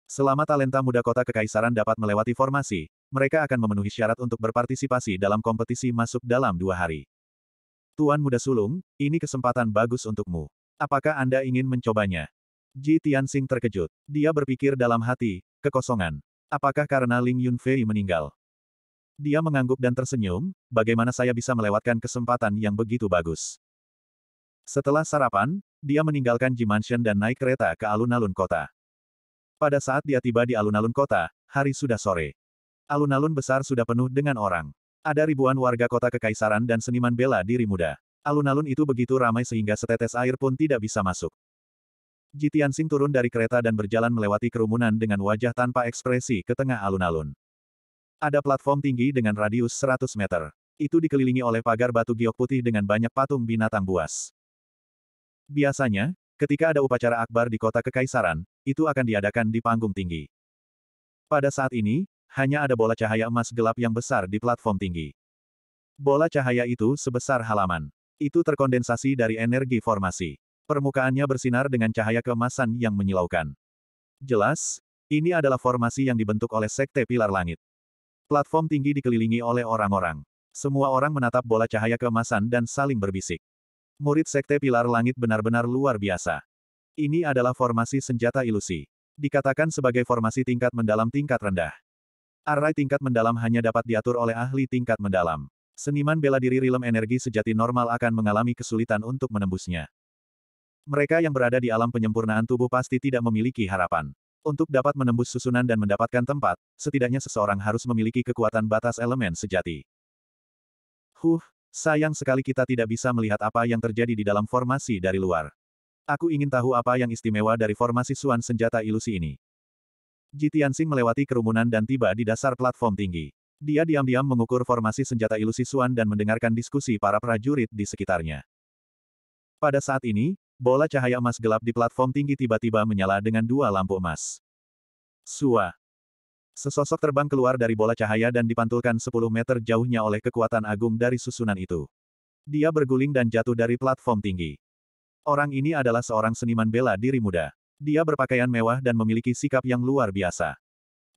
Selama talenta muda kota kekaisaran dapat melewati formasi, mereka akan memenuhi syarat untuk berpartisipasi dalam kompetisi masuk dalam dua hari. Tuan muda sulung, ini kesempatan bagus untukmu. Apakah Anda ingin mencobanya? Ji Tianxing terkejut. Dia berpikir dalam hati, kekosongan. Apakah karena Ling Yunfei meninggal? Dia mengangguk dan tersenyum, bagaimana saya bisa melewatkan kesempatan yang begitu bagus. Setelah sarapan, dia meninggalkan Ji Mansion dan naik kereta ke alun-alun kota. Pada saat dia tiba di alun-alun kota, hari sudah sore. Alun-alun besar sudah penuh dengan orang. Ada ribuan warga kota kekaisaran dan seniman bela diri muda. Alun-alun itu begitu ramai sehingga setetes air pun tidak bisa masuk. Ji Tianxing turun dari kereta dan berjalan melewati kerumunan dengan wajah tanpa ekspresi ke tengah alun-alun. Ada platform tinggi dengan radius 100 meter. Itu dikelilingi oleh pagar batu giok putih dengan banyak patung binatang buas. Biasanya, ketika ada upacara akbar di kota kekaisaran, itu akan diadakan di panggung tinggi. Pada saat ini, hanya ada bola cahaya emas gelap yang besar di platform tinggi. Bola cahaya itu sebesar halaman. Itu terkondensasi dari energi formasi. Permukaannya bersinar dengan cahaya kemasan yang menyilaukan. Jelas, ini adalah formasi yang dibentuk oleh Sekte Pilar Langit. Platform tinggi dikelilingi oleh orang-orang. Semua orang menatap bola cahaya kemasan dan saling berbisik. Murid Sekte Pilar Langit benar-benar luar biasa. Ini adalah formasi senjata ilusi. Dikatakan sebagai formasi tingkat mendalam tingkat rendah. Array tingkat mendalam hanya dapat diatur oleh ahli tingkat mendalam. Seniman bela diri rilem energi sejati normal akan mengalami kesulitan untuk menembusnya. Mereka yang berada di alam penyempurnaan tubuh pasti tidak memiliki harapan. Untuk dapat menembus susunan dan mendapatkan tempat, setidaknya seseorang harus memiliki kekuatan batas elemen sejati. Huh, sayang sekali kita tidak bisa melihat apa yang terjadi di dalam formasi dari luar. Aku ingin tahu apa yang istimewa dari formasi Suan senjata ilusi ini. Jitian Sing melewati kerumunan dan tiba di dasar platform tinggi. Dia diam-diam mengukur formasi senjata ilusi Suan dan mendengarkan diskusi para prajurit di sekitarnya. Pada saat ini, bola cahaya emas gelap di platform tinggi tiba-tiba menyala dengan dua lampu emas. Sua. Sesosok terbang keluar dari bola cahaya dan dipantulkan 10 meter jauhnya oleh kekuatan agung dari susunan itu. Dia berguling dan jatuh dari platform tinggi. Orang ini adalah seorang seniman bela diri muda. Dia berpakaian mewah dan memiliki sikap yang luar biasa.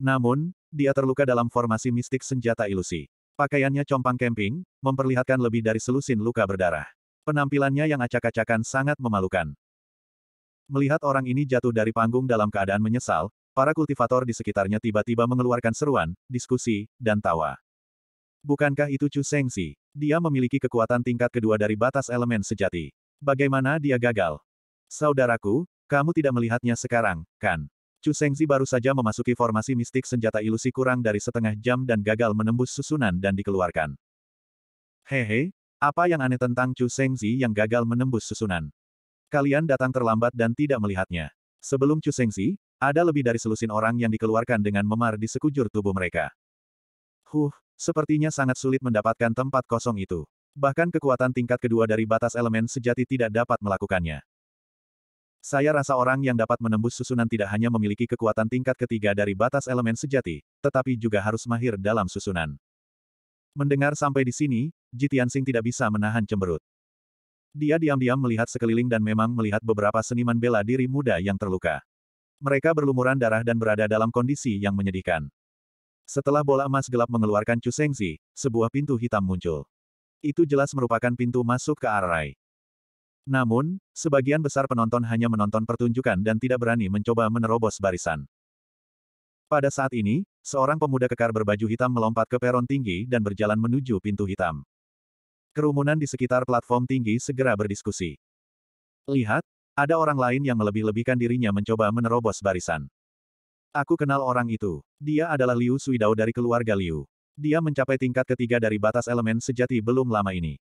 Namun, dia terluka dalam formasi mistik senjata ilusi. Pakaiannya compang kemping, memperlihatkan lebih dari selusin luka berdarah. Penampilannya yang acak-acakan sangat memalukan. Melihat orang ini jatuh dari panggung dalam keadaan menyesal, para kultivator di sekitarnya tiba-tiba mengeluarkan seruan, diskusi, dan tawa. Bukankah itu Chu Sengsi? Dia memiliki kekuatan tingkat kedua dari batas elemen sejati. Bagaimana dia gagal? Saudaraku, kamu tidak melihatnya sekarang, kan? Chu Sengzi baru saja memasuki formasi mistik senjata ilusi kurang dari setengah jam dan gagal menembus susunan dan dikeluarkan. Hehe, apa yang aneh tentang Chu Sengzi yang gagal menembus susunan? Kalian datang terlambat dan tidak melihatnya. Sebelum Chu Sengzi, ada lebih dari selusin orang yang dikeluarkan dengan memar di sekujur tubuh mereka. Huh, sepertinya sangat sulit mendapatkan tempat kosong itu. Bahkan kekuatan tingkat kedua dari batas elemen sejati tidak dapat melakukannya. Saya rasa orang yang dapat menembus susunan tidak hanya memiliki kekuatan tingkat ketiga dari batas elemen sejati, tetapi juga harus mahir dalam susunan. Mendengar sampai di sini, Jitiansing tidak bisa menahan cemberut. Dia diam-diam melihat sekeliling dan memang melihat beberapa seniman bela diri muda yang terluka. Mereka berlumuran darah dan berada dalam kondisi yang menyedihkan. Setelah bola emas gelap mengeluarkan Chu Sengzi, sebuah pintu hitam muncul. Itu jelas merupakan pintu masuk ke Arai. Namun, sebagian besar penonton hanya menonton pertunjukan dan tidak berani mencoba menerobos barisan. Pada saat ini, seorang pemuda kekar berbaju hitam melompat ke peron tinggi dan berjalan menuju pintu hitam. Kerumunan di sekitar platform tinggi segera berdiskusi. Lihat, ada orang lain yang melebih-lebihkan dirinya mencoba menerobos barisan. Aku kenal orang itu. Dia adalah Liu Suidao dari keluarga Liu. Dia mencapai tingkat ketiga dari batas elemen sejati belum lama ini.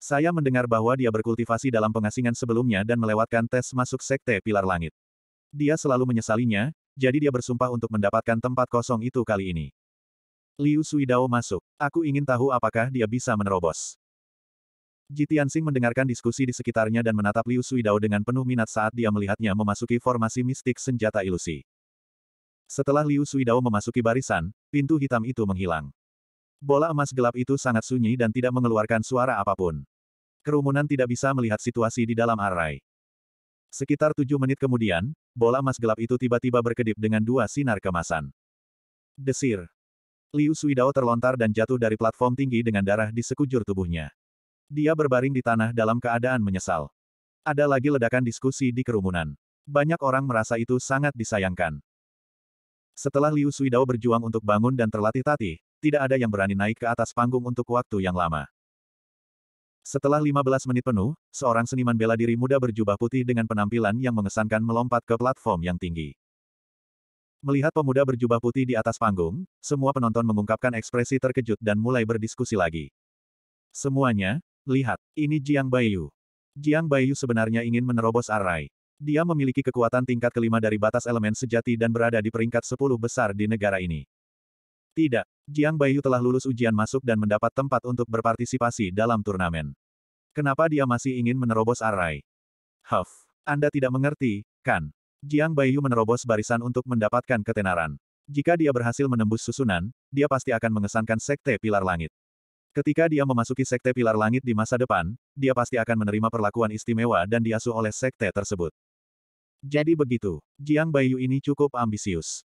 Saya mendengar bahwa dia berkultivasi dalam pengasingan sebelumnya dan melewatkan tes masuk sekte pilar langit. Dia selalu menyesalinya, jadi dia bersumpah untuk mendapatkan tempat kosong itu kali ini. Liu Suidao masuk. Aku ingin tahu apakah dia bisa menerobos. Ji Tianxing mendengarkan diskusi di sekitarnya dan menatap Liu Suidao dengan penuh minat saat dia melihatnya memasuki formasi mistik senjata ilusi. Setelah Liu Suidao memasuki barisan, pintu hitam itu menghilang. Bola emas gelap itu sangat sunyi dan tidak mengeluarkan suara apapun. Kerumunan tidak bisa melihat situasi di dalam array. Sekitar tujuh menit kemudian, bola emas gelap itu tiba-tiba berkedip dengan dua sinar kemasan. Desir. Liu Suidao terlontar dan jatuh dari platform tinggi dengan darah di sekujur tubuhnya. Dia berbaring di tanah dalam keadaan menyesal. Ada lagi ledakan diskusi di kerumunan. Banyak orang merasa itu sangat disayangkan. Setelah Liu Suidao berjuang untuk bangun dan terlatih tatih, tidak ada yang berani naik ke atas panggung untuk waktu yang lama. Setelah 15 menit penuh, seorang seniman bela diri muda berjubah putih dengan penampilan yang mengesankan melompat ke platform yang tinggi. Melihat pemuda berjubah putih di atas panggung, semua penonton mengungkapkan ekspresi terkejut dan mulai berdiskusi lagi. Semuanya, lihat, ini Jiang Baiyu. Jiang Baiyu sebenarnya ingin menerobos Arai. Dia memiliki kekuatan tingkat kelima dari batas elemen sejati dan berada di peringkat 10 besar di negara ini. Tidak, Jiang Baiyu telah lulus ujian masuk dan mendapat tempat untuk berpartisipasi dalam turnamen. Kenapa dia masih ingin menerobos arai? Huff, Anda tidak mengerti, kan? Jiang Baiyu menerobos barisan untuk mendapatkan ketenaran. Jika dia berhasil menembus susunan, dia pasti akan mengesankan Sekte Pilar Langit. Ketika dia memasuki Sekte Pilar Langit di masa depan, dia pasti akan menerima perlakuan istimewa dan diasuh oleh Sekte tersebut. Jadi begitu, Jiang Baiyu ini cukup ambisius.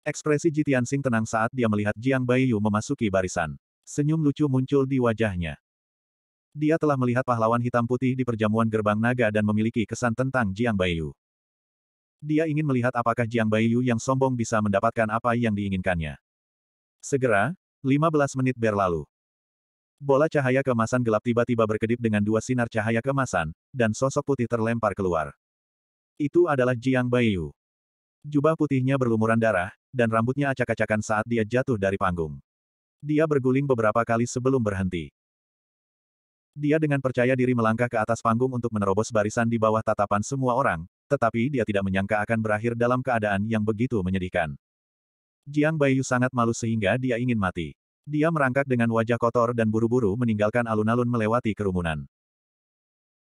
Ekspresi Jitian Tianxing tenang saat dia melihat Jiang Baiyu memasuki barisan. Senyum lucu muncul di wajahnya. Dia telah melihat pahlawan hitam putih di perjamuan gerbang naga dan memiliki kesan tentang Jiang Baiyu. Dia ingin melihat apakah Jiang Baiyu yang sombong bisa mendapatkan apa yang diinginkannya. Segera, 15 menit berlalu. Bola cahaya kemasan gelap tiba-tiba berkedip dengan dua sinar cahaya kemasan, dan sosok putih terlempar keluar. Itu adalah Jiang Baiyu. Jubah putihnya berlumuran darah, dan rambutnya acak-acakan saat dia jatuh dari panggung. Dia berguling beberapa kali sebelum berhenti. Dia dengan percaya diri melangkah ke atas panggung untuk menerobos barisan di bawah tatapan semua orang, tetapi dia tidak menyangka akan berakhir dalam keadaan yang begitu menyedihkan. Jiang Baiyu sangat malu sehingga dia ingin mati. Dia merangkak dengan wajah kotor dan buru-buru meninggalkan alun-alun melewati kerumunan.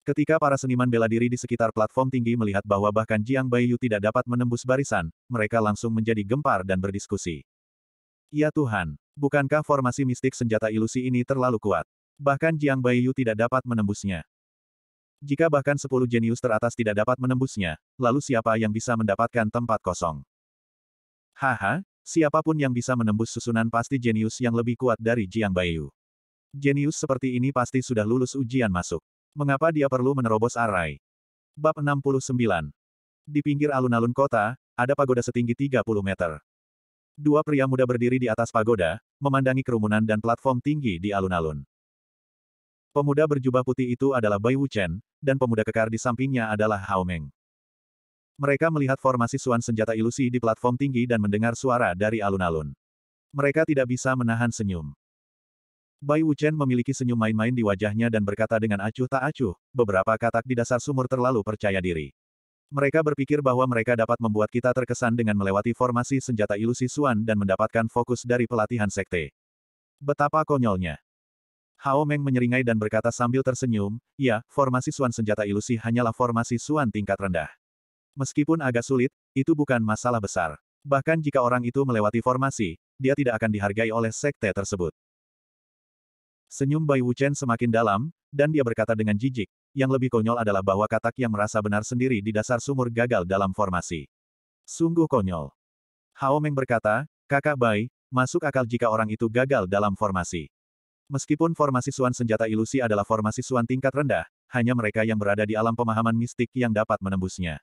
Ketika para seniman bela diri di sekitar platform tinggi melihat bahwa bahkan Jiang Baiyu tidak dapat menembus barisan, mereka langsung menjadi gempar dan berdiskusi. Ya Tuhan, bukankah formasi mistik senjata ilusi ini terlalu kuat? Bahkan Jiang Baiyu tidak dapat menembusnya. Jika bahkan sepuluh jenius teratas tidak dapat menembusnya, lalu siapa yang bisa mendapatkan tempat kosong? Haha, siapapun yang bisa menembus susunan pasti jenius yang lebih kuat dari Jiang Baiyu. Jenius seperti ini pasti sudah lulus ujian masuk. Mengapa dia perlu menerobos arai? Bab 69. Di pinggir alun-alun kota, ada pagoda setinggi 30 meter. Dua pria muda berdiri di atas pagoda, memandangi kerumunan dan platform tinggi di alun-alun. Pemuda berjubah putih itu adalah Bai Wuchen, dan pemuda kekar di sampingnya adalah Hao Meng. Mereka melihat formasi suan senjata ilusi di platform tinggi dan mendengar suara dari alun-alun. Mereka tidak bisa menahan senyum. Bai Wuchen memiliki senyum main-main di wajahnya dan berkata dengan acuh tak acuh, beberapa katak di dasar sumur terlalu percaya diri. Mereka berpikir bahwa mereka dapat membuat kita terkesan dengan melewati formasi senjata ilusi Suan dan mendapatkan fokus dari pelatihan sekte. Betapa konyolnya. Hao Meng menyeringai dan berkata sambil tersenyum, ya, formasi Suan senjata ilusi hanyalah formasi Suan tingkat rendah. Meskipun agak sulit, itu bukan masalah besar. Bahkan jika orang itu melewati formasi, dia tidak akan dihargai oleh sekte tersebut. Senyum Bai Wuchen semakin dalam, dan dia berkata dengan jijik, yang lebih konyol adalah bahwa katak yang merasa benar sendiri di dasar sumur gagal dalam formasi. Sungguh konyol. Hao Meng berkata, kakak Bai, masuk akal jika orang itu gagal dalam formasi. Meskipun formasi Suan senjata ilusi adalah formasi Suan tingkat rendah, hanya mereka yang berada di alam pemahaman mistik yang dapat menembusnya.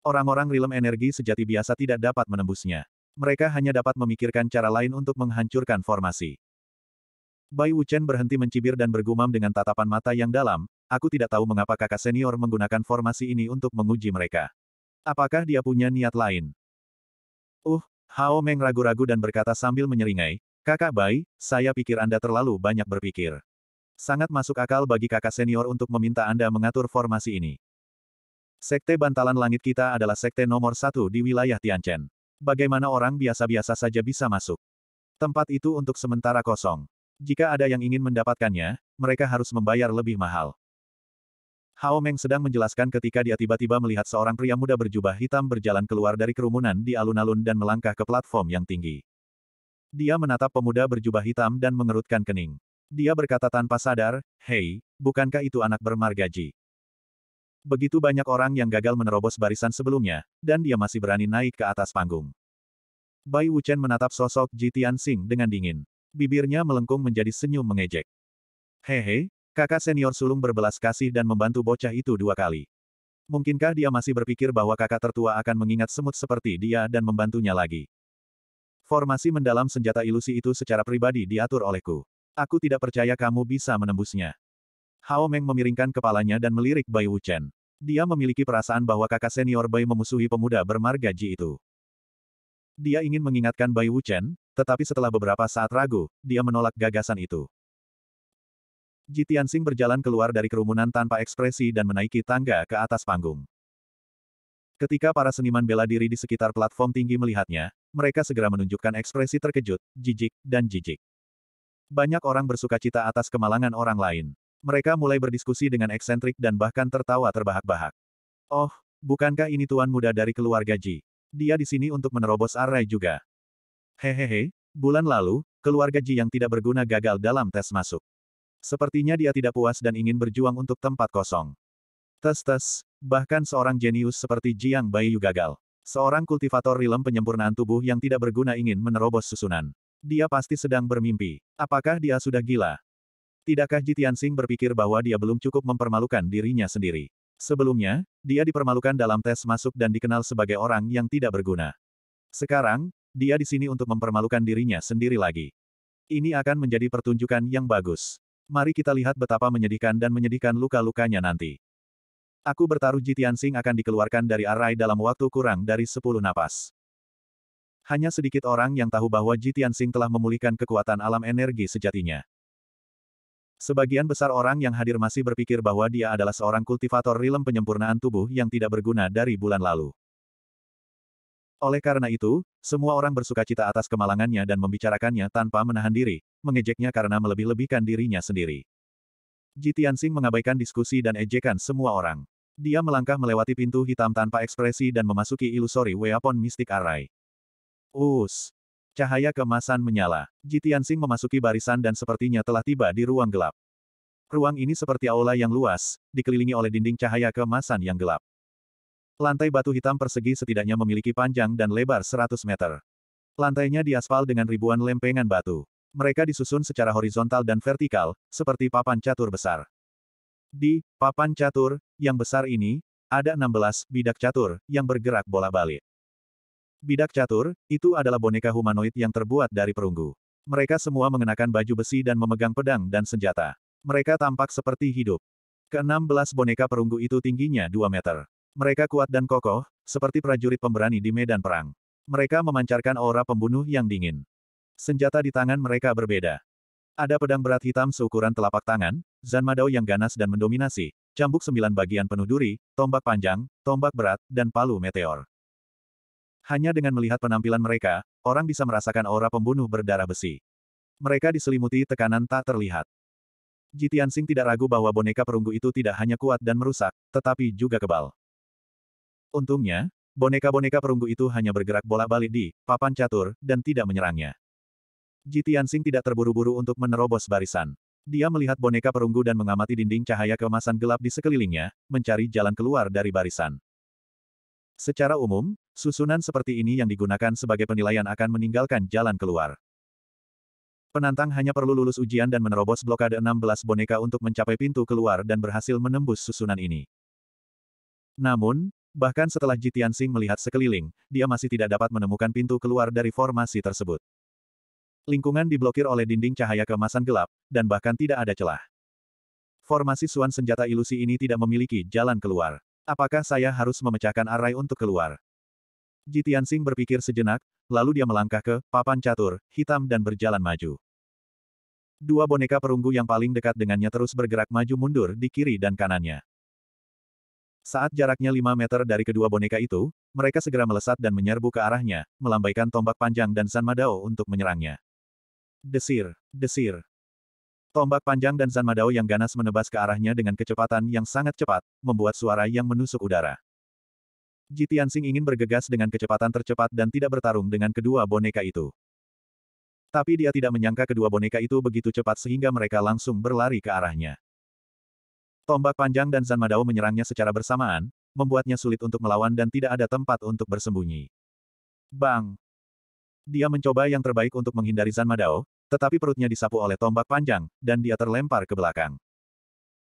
Orang-orang rilem energi sejati biasa tidak dapat menembusnya. Mereka hanya dapat memikirkan cara lain untuk menghancurkan formasi. Bai Wuchen berhenti mencibir dan bergumam dengan tatapan mata yang dalam, aku tidak tahu mengapa kakak senior menggunakan formasi ini untuk menguji mereka. Apakah dia punya niat lain? Uh, Hao Meng ragu-ragu dan berkata sambil menyeringai, Kakak Bai, saya pikir Anda terlalu banyak berpikir. Sangat masuk akal bagi kakak senior untuk meminta Anda mengatur formasi ini. Sekte Bantalan Langit kita adalah sekte nomor satu di wilayah Tianchen. Bagaimana orang biasa-biasa saja bisa masuk? Tempat itu untuk sementara kosong. Jika ada yang ingin mendapatkannya, mereka harus membayar lebih mahal. Hao Meng sedang menjelaskan ketika dia tiba-tiba melihat seorang pria muda berjubah hitam berjalan keluar dari kerumunan di alun-alun dan melangkah ke platform yang tinggi. Dia menatap pemuda berjubah hitam dan mengerutkan kening. Dia berkata tanpa sadar, Hei, bukankah itu anak bermargaji? Begitu banyak orang yang gagal menerobos barisan sebelumnya, dan dia masih berani naik ke atas panggung. Bai Wuchen menatap sosok Jitian Sing dengan dingin. Bibirnya melengkung menjadi senyum mengejek. Hehe, kakak senior sulung berbelas kasih dan membantu bocah itu dua kali. Mungkinkah dia masih berpikir bahwa kakak tertua akan mengingat semut seperti dia dan membantunya lagi? Formasi mendalam senjata ilusi itu secara pribadi diatur olehku. Aku tidak percaya kamu bisa menembusnya. Hao Meng memiringkan kepalanya dan melirik Bai Wuchen. Dia memiliki perasaan bahwa kakak senior Bai memusuhi pemuda bermarga Ji itu. Dia ingin mengingatkan Bai Wuchen, tetapi setelah beberapa saat ragu, dia menolak gagasan itu. Ji Tianxing berjalan keluar dari kerumunan tanpa ekspresi dan menaiki tangga ke atas panggung. Ketika para seniman bela diri di sekitar platform tinggi melihatnya, mereka segera menunjukkan ekspresi terkejut, jijik, dan jijik. Banyak orang bersuka cita atas kemalangan orang lain. Mereka mulai berdiskusi dengan eksentrik dan bahkan tertawa terbahak-bahak. Oh, bukankah ini tuan muda dari keluarga Ji? Dia di sini untuk menerobos arai juga. Hehehe, bulan lalu, keluarga Ji yang tidak berguna gagal dalam tes masuk. Sepertinya dia tidak puas dan ingin berjuang untuk tempat kosong. Tes-tes, bahkan seorang jenius seperti Jiang Baiyu gagal. Seorang kultivator rilem penyempurnaan tubuh yang tidak berguna ingin menerobos susunan. Dia pasti sedang bermimpi. Apakah dia sudah gila? Tidakkah Ji Tianxing berpikir bahwa dia belum cukup mempermalukan dirinya sendiri? Sebelumnya, dia dipermalukan dalam tes masuk dan dikenal sebagai orang yang tidak berguna. Sekarang, dia di sini untuk mempermalukan dirinya sendiri lagi. Ini akan menjadi pertunjukan yang bagus. Mari kita lihat betapa menyedihkan dan menyedihkan luka-lukanya nanti. Aku bertaruh Jitian Sing akan dikeluarkan dari arai dalam waktu kurang dari 10 napas. Hanya sedikit orang yang tahu bahwa Jitian Sing telah memulihkan kekuatan alam energi sejatinya. Sebagian besar orang yang hadir masih berpikir bahwa dia adalah seorang kultivator rilem penyempurnaan tubuh yang tidak berguna dari bulan lalu. Oleh karena itu, semua orang bersuka cita atas kemalangannya dan membicarakannya tanpa menahan diri, mengejeknya karena melebih-lebihkan dirinya sendiri. Ji Tianxing mengabaikan diskusi dan ejekan semua orang. Dia melangkah melewati pintu hitam tanpa ekspresi dan memasuki ilusori weapon mistik arai. Us! Cahaya kemasan menyala. Ji Tianxing memasuki barisan dan sepertinya telah tiba di ruang gelap. Ruang ini seperti aula yang luas, dikelilingi oleh dinding cahaya kemasan yang gelap. Lantai batu hitam persegi setidaknya memiliki panjang dan lebar 100 meter. Lantainya diaspal dengan ribuan lempengan batu. Mereka disusun secara horizontal dan vertikal, seperti papan catur besar. Di papan catur yang besar ini, ada 16 bidak catur yang bergerak bola-balik. Bidak catur itu adalah boneka humanoid yang terbuat dari perunggu. Mereka semua mengenakan baju besi dan memegang pedang dan senjata. Mereka tampak seperti hidup. Ke-16 boneka perunggu itu tingginya 2 meter. Mereka kuat dan kokoh, seperti prajurit pemberani di medan perang. Mereka memancarkan aura pembunuh yang dingin. Senjata di tangan mereka berbeda. Ada pedang berat hitam seukuran telapak tangan, Zanmadao yang ganas dan mendominasi, cambuk sembilan bagian penuh duri, tombak panjang, tombak berat, dan palu meteor. Hanya dengan melihat penampilan mereka, orang bisa merasakan aura pembunuh berdarah besi. Mereka diselimuti tekanan tak terlihat. Jitiansing tidak ragu bahwa boneka perunggu itu tidak hanya kuat dan merusak, tetapi juga kebal. Untungnya, boneka-boneka perunggu itu hanya bergerak bola balik di papan catur dan tidak menyerangnya. Ji Tianxing tidak terburu-buru untuk menerobos barisan. Dia melihat boneka perunggu dan mengamati dinding cahaya keemasan gelap di sekelilingnya, mencari jalan keluar dari barisan. Secara umum, susunan seperti ini yang digunakan sebagai penilaian akan meninggalkan jalan keluar. Penantang hanya perlu lulus ujian dan menerobos blokade 16 boneka untuk mencapai pintu keluar dan berhasil menembus susunan ini. Namun, Bahkan setelah Ji Tianxing melihat sekeliling, dia masih tidak dapat menemukan pintu keluar dari formasi tersebut. Lingkungan diblokir oleh dinding cahaya kemasan gelap, dan bahkan tidak ada celah. Formasi suan senjata ilusi ini tidak memiliki jalan keluar. Apakah saya harus memecahkan array untuk keluar? Ji Tianxing berpikir sejenak, lalu dia melangkah ke papan catur, hitam dan berjalan maju. Dua boneka perunggu yang paling dekat dengannya terus bergerak maju mundur di kiri dan kanannya. Saat jaraknya 5 meter dari kedua boneka itu, mereka segera melesat dan menyerbu ke arahnya, melambaikan tombak panjang dan San untuk menyerangnya. Desir, desir. Tombak panjang dan San yang ganas menebas ke arahnya dengan kecepatan yang sangat cepat, membuat suara yang menusuk udara. Jitiansing ingin bergegas dengan kecepatan tercepat dan tidak bertarung dengan kedua boneka itu. Tapi dia tidak menyangka kedua boneka itu begitu cepat sehingga mereka langsung berlari ke arahnya. Tombak panjang dan Zanmadao menyerangnya secara bersamaan, membuatnya sulit untuk melawan dan tidak ada tempat untuk bersembunyi. Bang! Dia mencoba yang terbaik untuk menghindari Zanmadao, tetapi perutnya disapu oleh tombak panjang, dan dia terlempar ke belakang.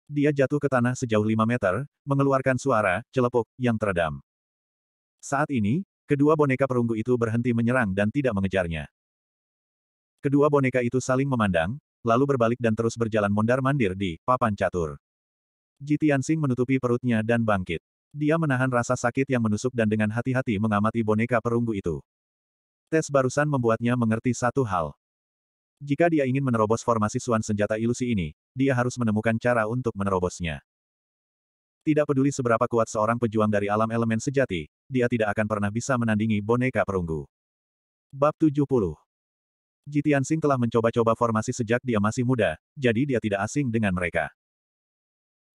Dia jatuh ke tanah sejauh 5 meter, mengeluarkan suara, celepuk, yang teredam. Saat ini, kedua boneka perunggu itu berhenti menyerang dan tidak mengejarnya. Kedua boneka itu saling memandang, lalu berbalik dan terus berjalan mondar-mandir di papan catur. Jitiansing menutupi perutnya dan bangkit. Dia menahan rasa sakit yang menusuk dan dengan hati-hati mengamati boneka perunggu itu. Tes barusan membuatnya mengerti satu hal. Jika dia ingin menerobos formasi suan senjata ilusi ini, dia harus menemukan cara untuk menerobosnya. Tidak peduli seberapa kuat seorang pejuang dari alam elemen sejati, dia tidak akan pernah bisa menandingi boneka perunggu. Bab 70 Jitian Sing telah mencoba-coba formasi sejak dia masih muda, jadi dia tidak asing dengan mereka.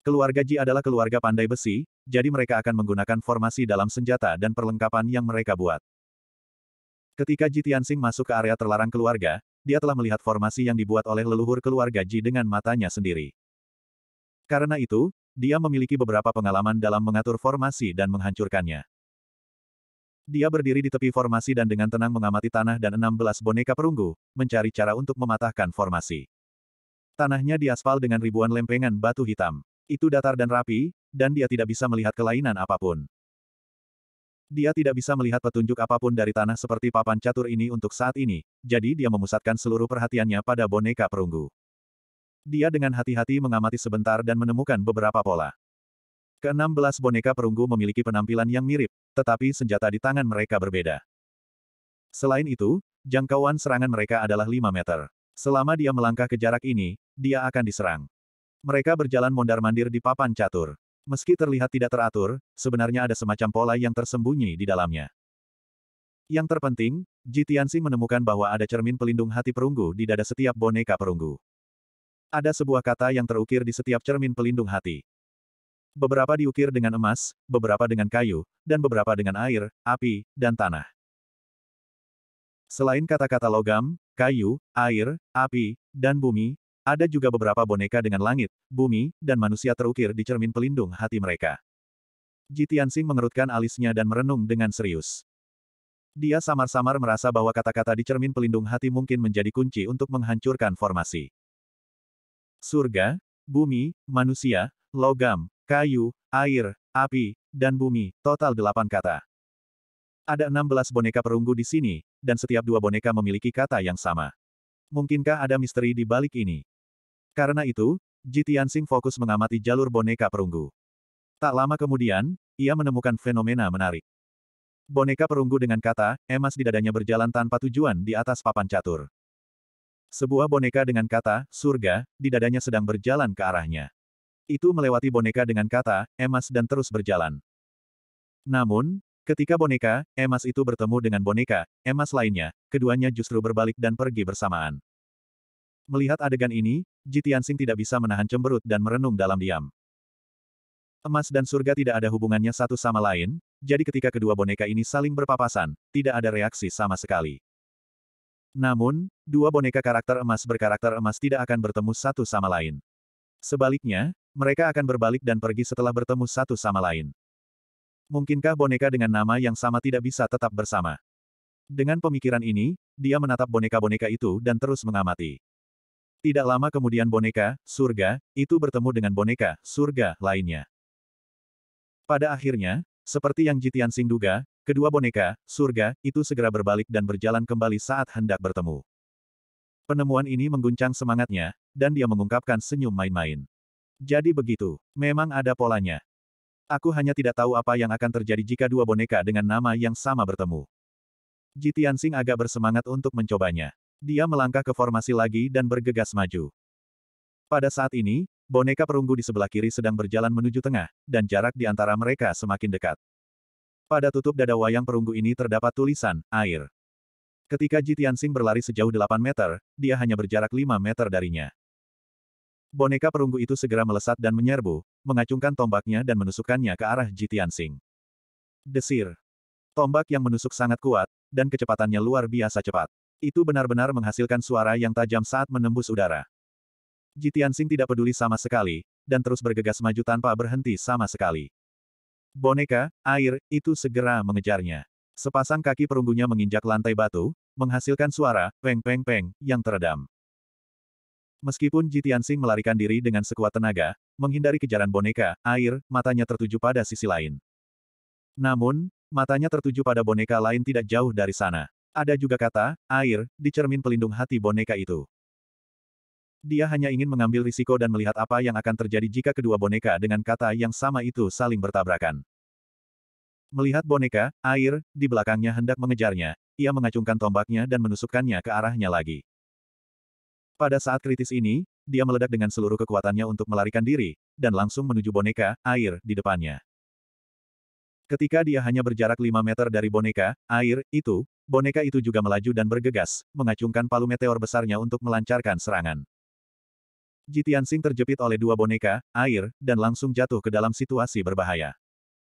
Keluarga Ji adalah keluarga pandai besi, jadi mereka akan menggunakan formasi dalam senjata dan perlengkapan yang mereka buat. Ketika Ji Tianxing masuk ke area terlarang keluarga, dia telah melihat formasi yang dibuat oleh leluhur keluarga Ji dengan matanya sendiri. Karena itu, dia memiliki beberapa pengalaman dalam mengatur formasi dan menghancurkannya. Dia berdiri di tepi formasi dan dengan tenang mengamati tanah dan 16 boneka perunggu, mencari cara untuk mematahkan formasi. Tanahnya diaspal dengan ribuan lempengan batu hitam. Itu datar dan rapi, dan dia tidak bisa melihat kelainan apapun. Dia tidak bisa melihat petunjuk apapun dari tanah seperti papan catur ini untuk saat ini, jadi dia memusatkan seluruh perhatiannya pada boneka perunggu. Dia dengan hati-hati mengamati sebentar dan menemukan beberapa pola. Keenam belas boneka perunggu memiliki penampilan yang mirip, tetapi senjata di tangan mereka berbeda. Selain itu, jangkauan serangan mereka adalah 5 meter. Selama dia melangkah ke jarak ini, dia akan diserang. Mereka berjalan mondar-mandir di papan catur. Meski terlihat tidak teratur, sebenarnya ada semacam pola yang tersembunyi di dalamnya. Yang terpenting, Jitiansi menemukan bahwa ada cermin pelindung hati perunggu di dada setiap boneka perunggu. Ada sebuah kata yang terukir di setiap cermin pelindung hati. Beberapa diukir dengan emas, beberapa dengan kayu, dan beberapa dengan air, api, dan tanah. Selain kata-kata logam, kayu, air, api, dan bumi, ada juga beberapa boneka dengan langit, bumi, dan manusia terukir di cermin pelindung hati mereka. Ji Tianxing mengerutkan alisnya dan merenung dengan serius. Dia samar-samar merasa bahwa kata-kata di cermin pelindung hati mungkin menjadi kunci untuk menghancurkan formasi. Surga, bumi, manusia, logam, kayu, air, api, dan bumi, total delapan kata. Ada enam belas boneka perunggu di sini, dan setiap dua boneka memiliki kata yang sama. Mungkinkah ada misteri di balik ini? Karena itu, Ji Tianxing fokus mengamati jalur boneka perunggu. Tak lama kemudian, ia menemukan fenomena menarik. Boneka perunggu dengan kata, emas di dadanya berjalan tanpa tujuan di atas papan catur. Sebuah boneka dengan kata, surga, di dadanya sedang berjalan ke arahnya. Itu melewati boneka dengan kata, emas dan terus berjalan. Namun, ketika boneka, emas itu bertemu dengan boneka, emas lainnya, keduanya justru berbalik dan pergi bersamaan. Melihat adegan ini, Ji Tianxing tidak bisa menahan cemberut dan merenung dalam diam. Emas dan surga tidak ada hubungannya satu sama lain, jadi ketika kedua boneka ini saling berpapasan, tidak ada reaksi sama sekali. Namun, dua boneka karakter emas berkarakter emas tidak akan bertemu satu sama lain. Sebaliknya, mereka akan berbalik dan pergi setelah bertemu satu sama lain. Mungkinkah boneka dengan nama yang sama tidak bisa tetap bersama? Dengan pemikiran ini, dia menatap boneka-boneka itu dan terus mengamati. Tidak lama kemudian boneka, surga, itu bertemu dengan boneka, surga, lainnya. Pada akhirnya, seperti yang Jitian Sing duga, kedua boneka, surga, itu segera berbalik dan berjalan kembali saat hendak bertemu. Penemuan ini mengguncang semangatnya, dan dia mengungkapkan senyum main-main. Jadi begitu, memang ada polanya. Aku hanya tidak tahu apa yang akan terjadi jika dua boneka dengan nama yang sama bertemu. Jitian Sing agak bersemangat untuk mencobanya. Dia melangkah ke formasi lagi dan bergegas maju. Pada saat ini, boneka perunggu di sebelah kiri sedang berjalan menuju tengah, dan jarak di antara mereka semakin dekat. Pada tutup dada wayang perunggu ini terdapat tulisan, air. Ketika Ji Tianxing berlari sejauh 8 meter, dia hanya berjarak 5 meter darinya. Boneka perunggu itu segera melesat dan menyerbu, mengacungkan tombaknya dan menusukkannya ke arah Ji Tianxing. Desir. Tombak yang menusuk sangat kuat, dan kecepatannya luar biasa cepat. Itu benar-benar menghasilkan suara yang tajam saat menembus udara. Jitiansing tidak peduli sama sekali, dan terus bergegas maju tanpa berhenti sama sekali. Boneka, air, itu segera mengejarnya. Sepasang kaki perunggunya menginjak lantai batu, menghasilkan suara, peng-peng-peng, yang teredam. Meskipun Jitiansing melarikan diri dengan sekuat tenaga, menghindari kejaran boneka, air, matanya tertuju pada sisi lain. Namun, matanya tertuju pada boneka lain tidak jauh dari sana. Ada juga kata, air, di cermin pelindung hati boneka itu. Dia hanya ingin mengambil risiko dan melihat apa yang akan terjadi jika kedua boneka dengan kata yang sama itu saling bertabrakan. Melihat boneka, air, di belakangnya hendak mengejarnya, ia mengacungkan tombaknya dan menusukkannya ke arahnya lagi. Pada saat kritis ini, dia meledak dengan seluruh kekuatannya untuk melarikan diri, dan langsung menuju boneka, air, di depannya. Ketika dia hanya berjarak 5 meter dari boneka, air, itu, boneka itu juga melaju dan bergegas, mengacungkan palu meteor besarnya untuk melancarkan serangan. Jitian terjepit oleh dua boneka, air, dan langsung jatuh ke dalam situasi berbahaya.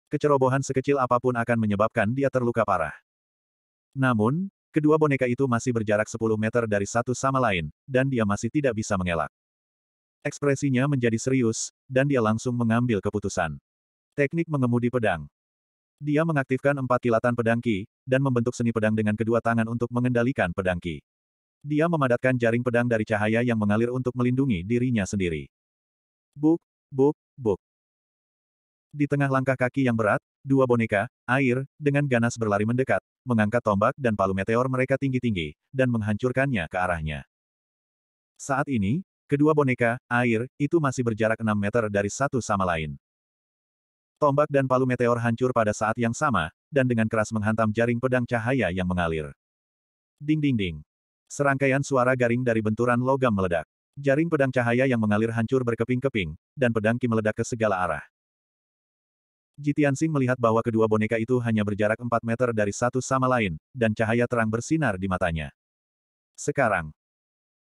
Kecerobohan sekecil apapun akan menyebabkan dia terluka parah. Namun, kedua boneka itu masih berjarak 10 meter dari satu sama lain, dan dia masih tidak bisa mengelak. Ekspresinya menjadi serius, dan dia langsung mengambil keputusan. Teknik mengemudi pedang. Dia mengaktifkan empat kilatan pedang Ki, dan membentuk seni pedang dengan kedua tangan untuk mengendalikan pedang Ki. Dia memadatkan jaring pedang dari cahaya yang mengalir untuk melindungi dirinya sendiri. Buk, buk, buk. Di tengah langkah kaki yang berat, dua boneka, air, dengan ganas berlari mendekat, mengangkat tombak dan palu meteor mereka tinggi-tinggi, dan menghancurkannya ke arahnya. Saat ini, kedua boneka, air, itu masih berjarak 6 meter dari satu sama lain. Tombak dan palu meteor hancur pada saat yang sama, dan dengan keras menghantam jaring pedang cahaya yang mengalir. Ding ding ding. Serangkaian suara garing dari benturan logam meledak. Jaring pedang cahaya yang mengalir hancur berkeping-keping, dan pedang Ki meledak ke segala arah. Jitian Sing melihat bahwa kedua boneka itu hanya berjarak 4 meter dari satu sama lain, dan cahaya terang bersinar di matanya. Sekarang.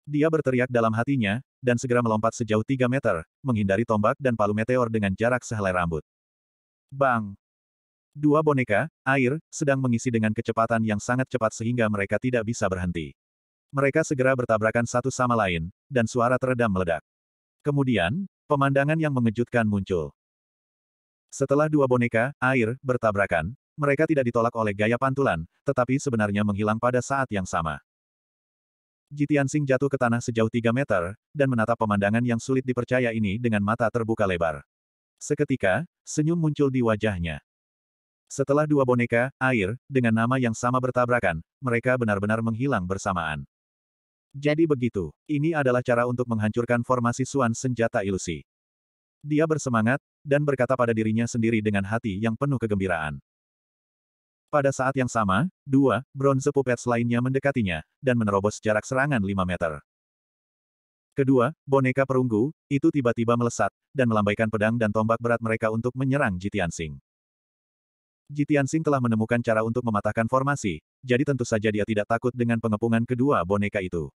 Dia berteriak dalam hatinya, dan segera melompat sejauh 3 meter, menghindari tombak dan palu meteor dengan jarak sehelai rambut. Bang! Dua boneka, air, sedang mengisi dengan kecepatan yang sangat cepat sehingga mereka tidak bisa berhenti. Mereka segera bertabrakan satu sama lain, dan suara teredam meledak. Kemudian, pemandangan yang mengejutkan muncul. Setelah dua boneka, air, bertabrakan, mereka tidak ditolak oleh gaya pantulan, tetapi sebenarnya menghilang pada saat yang sama. Jitian Sing jatuh ke tanah sejauh 3 meter, dan menatap pemandangan yang sulit dipercaya ini dengan mata terbuka lebar. Seketika, senyum muncul di wajahnya. Setelah dua boneka, air, dengan nama yang sama bertabrakan, mereka benar-benar menghilang bersamaan. Jadi begitu, ini adalah cara untuk menghancurkan formasi Suan Senjata Ilusi. Dia bersemangat, dan berkata pada dirinya sendiri dengan hati yang penuh kegembiraan. Pada saat yang sama, dua, bronze pupets lainnya mendekatinya, dan menerobos jarak serangan 5 meter. Kedua, boneka perunggu, itu tiba-tiba melesat, dan melambaikan pedang dan tombak berat mereka untuk menyerang Jitian Sing. Jitian Sing telah menemukan cara untuk mematahkan formasi, jadi tentu saja dia tidak takut dengan pengepungan kedua boneka itu.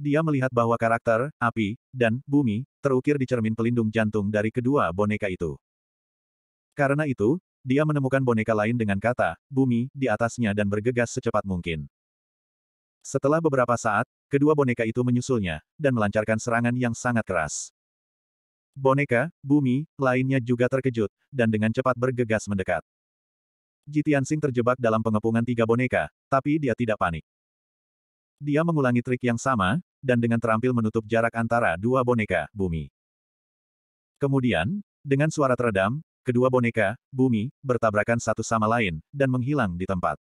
Dia melihat bahwa karakter, api, dan bumi terukir di cermin pelindung jantung dari kedua boneka itu. Karena itu, dia menemukan boneka lain dengan kata bumi di atasnya dan bergegas secepat mungkin. Setelah beberapa saat, kedua boneka itu menyusulnya, dan melancarkan serangan yang sangat keras. Boneka, bumi, lainnya juga terkejut, dan dengan cepat bergegas mendekat. Jitiansing terjebak dalam pengepungan tiga boneka, tapi dia tidak panik. Dia mengulangi trik yang sama, dan dengan terampil menutup jarak antara dua boneka, bumi. Kemudian, dengan suara teredam, kedua boneka, bumi, bertabrakan satu sama lain, dan menghilang di tempat.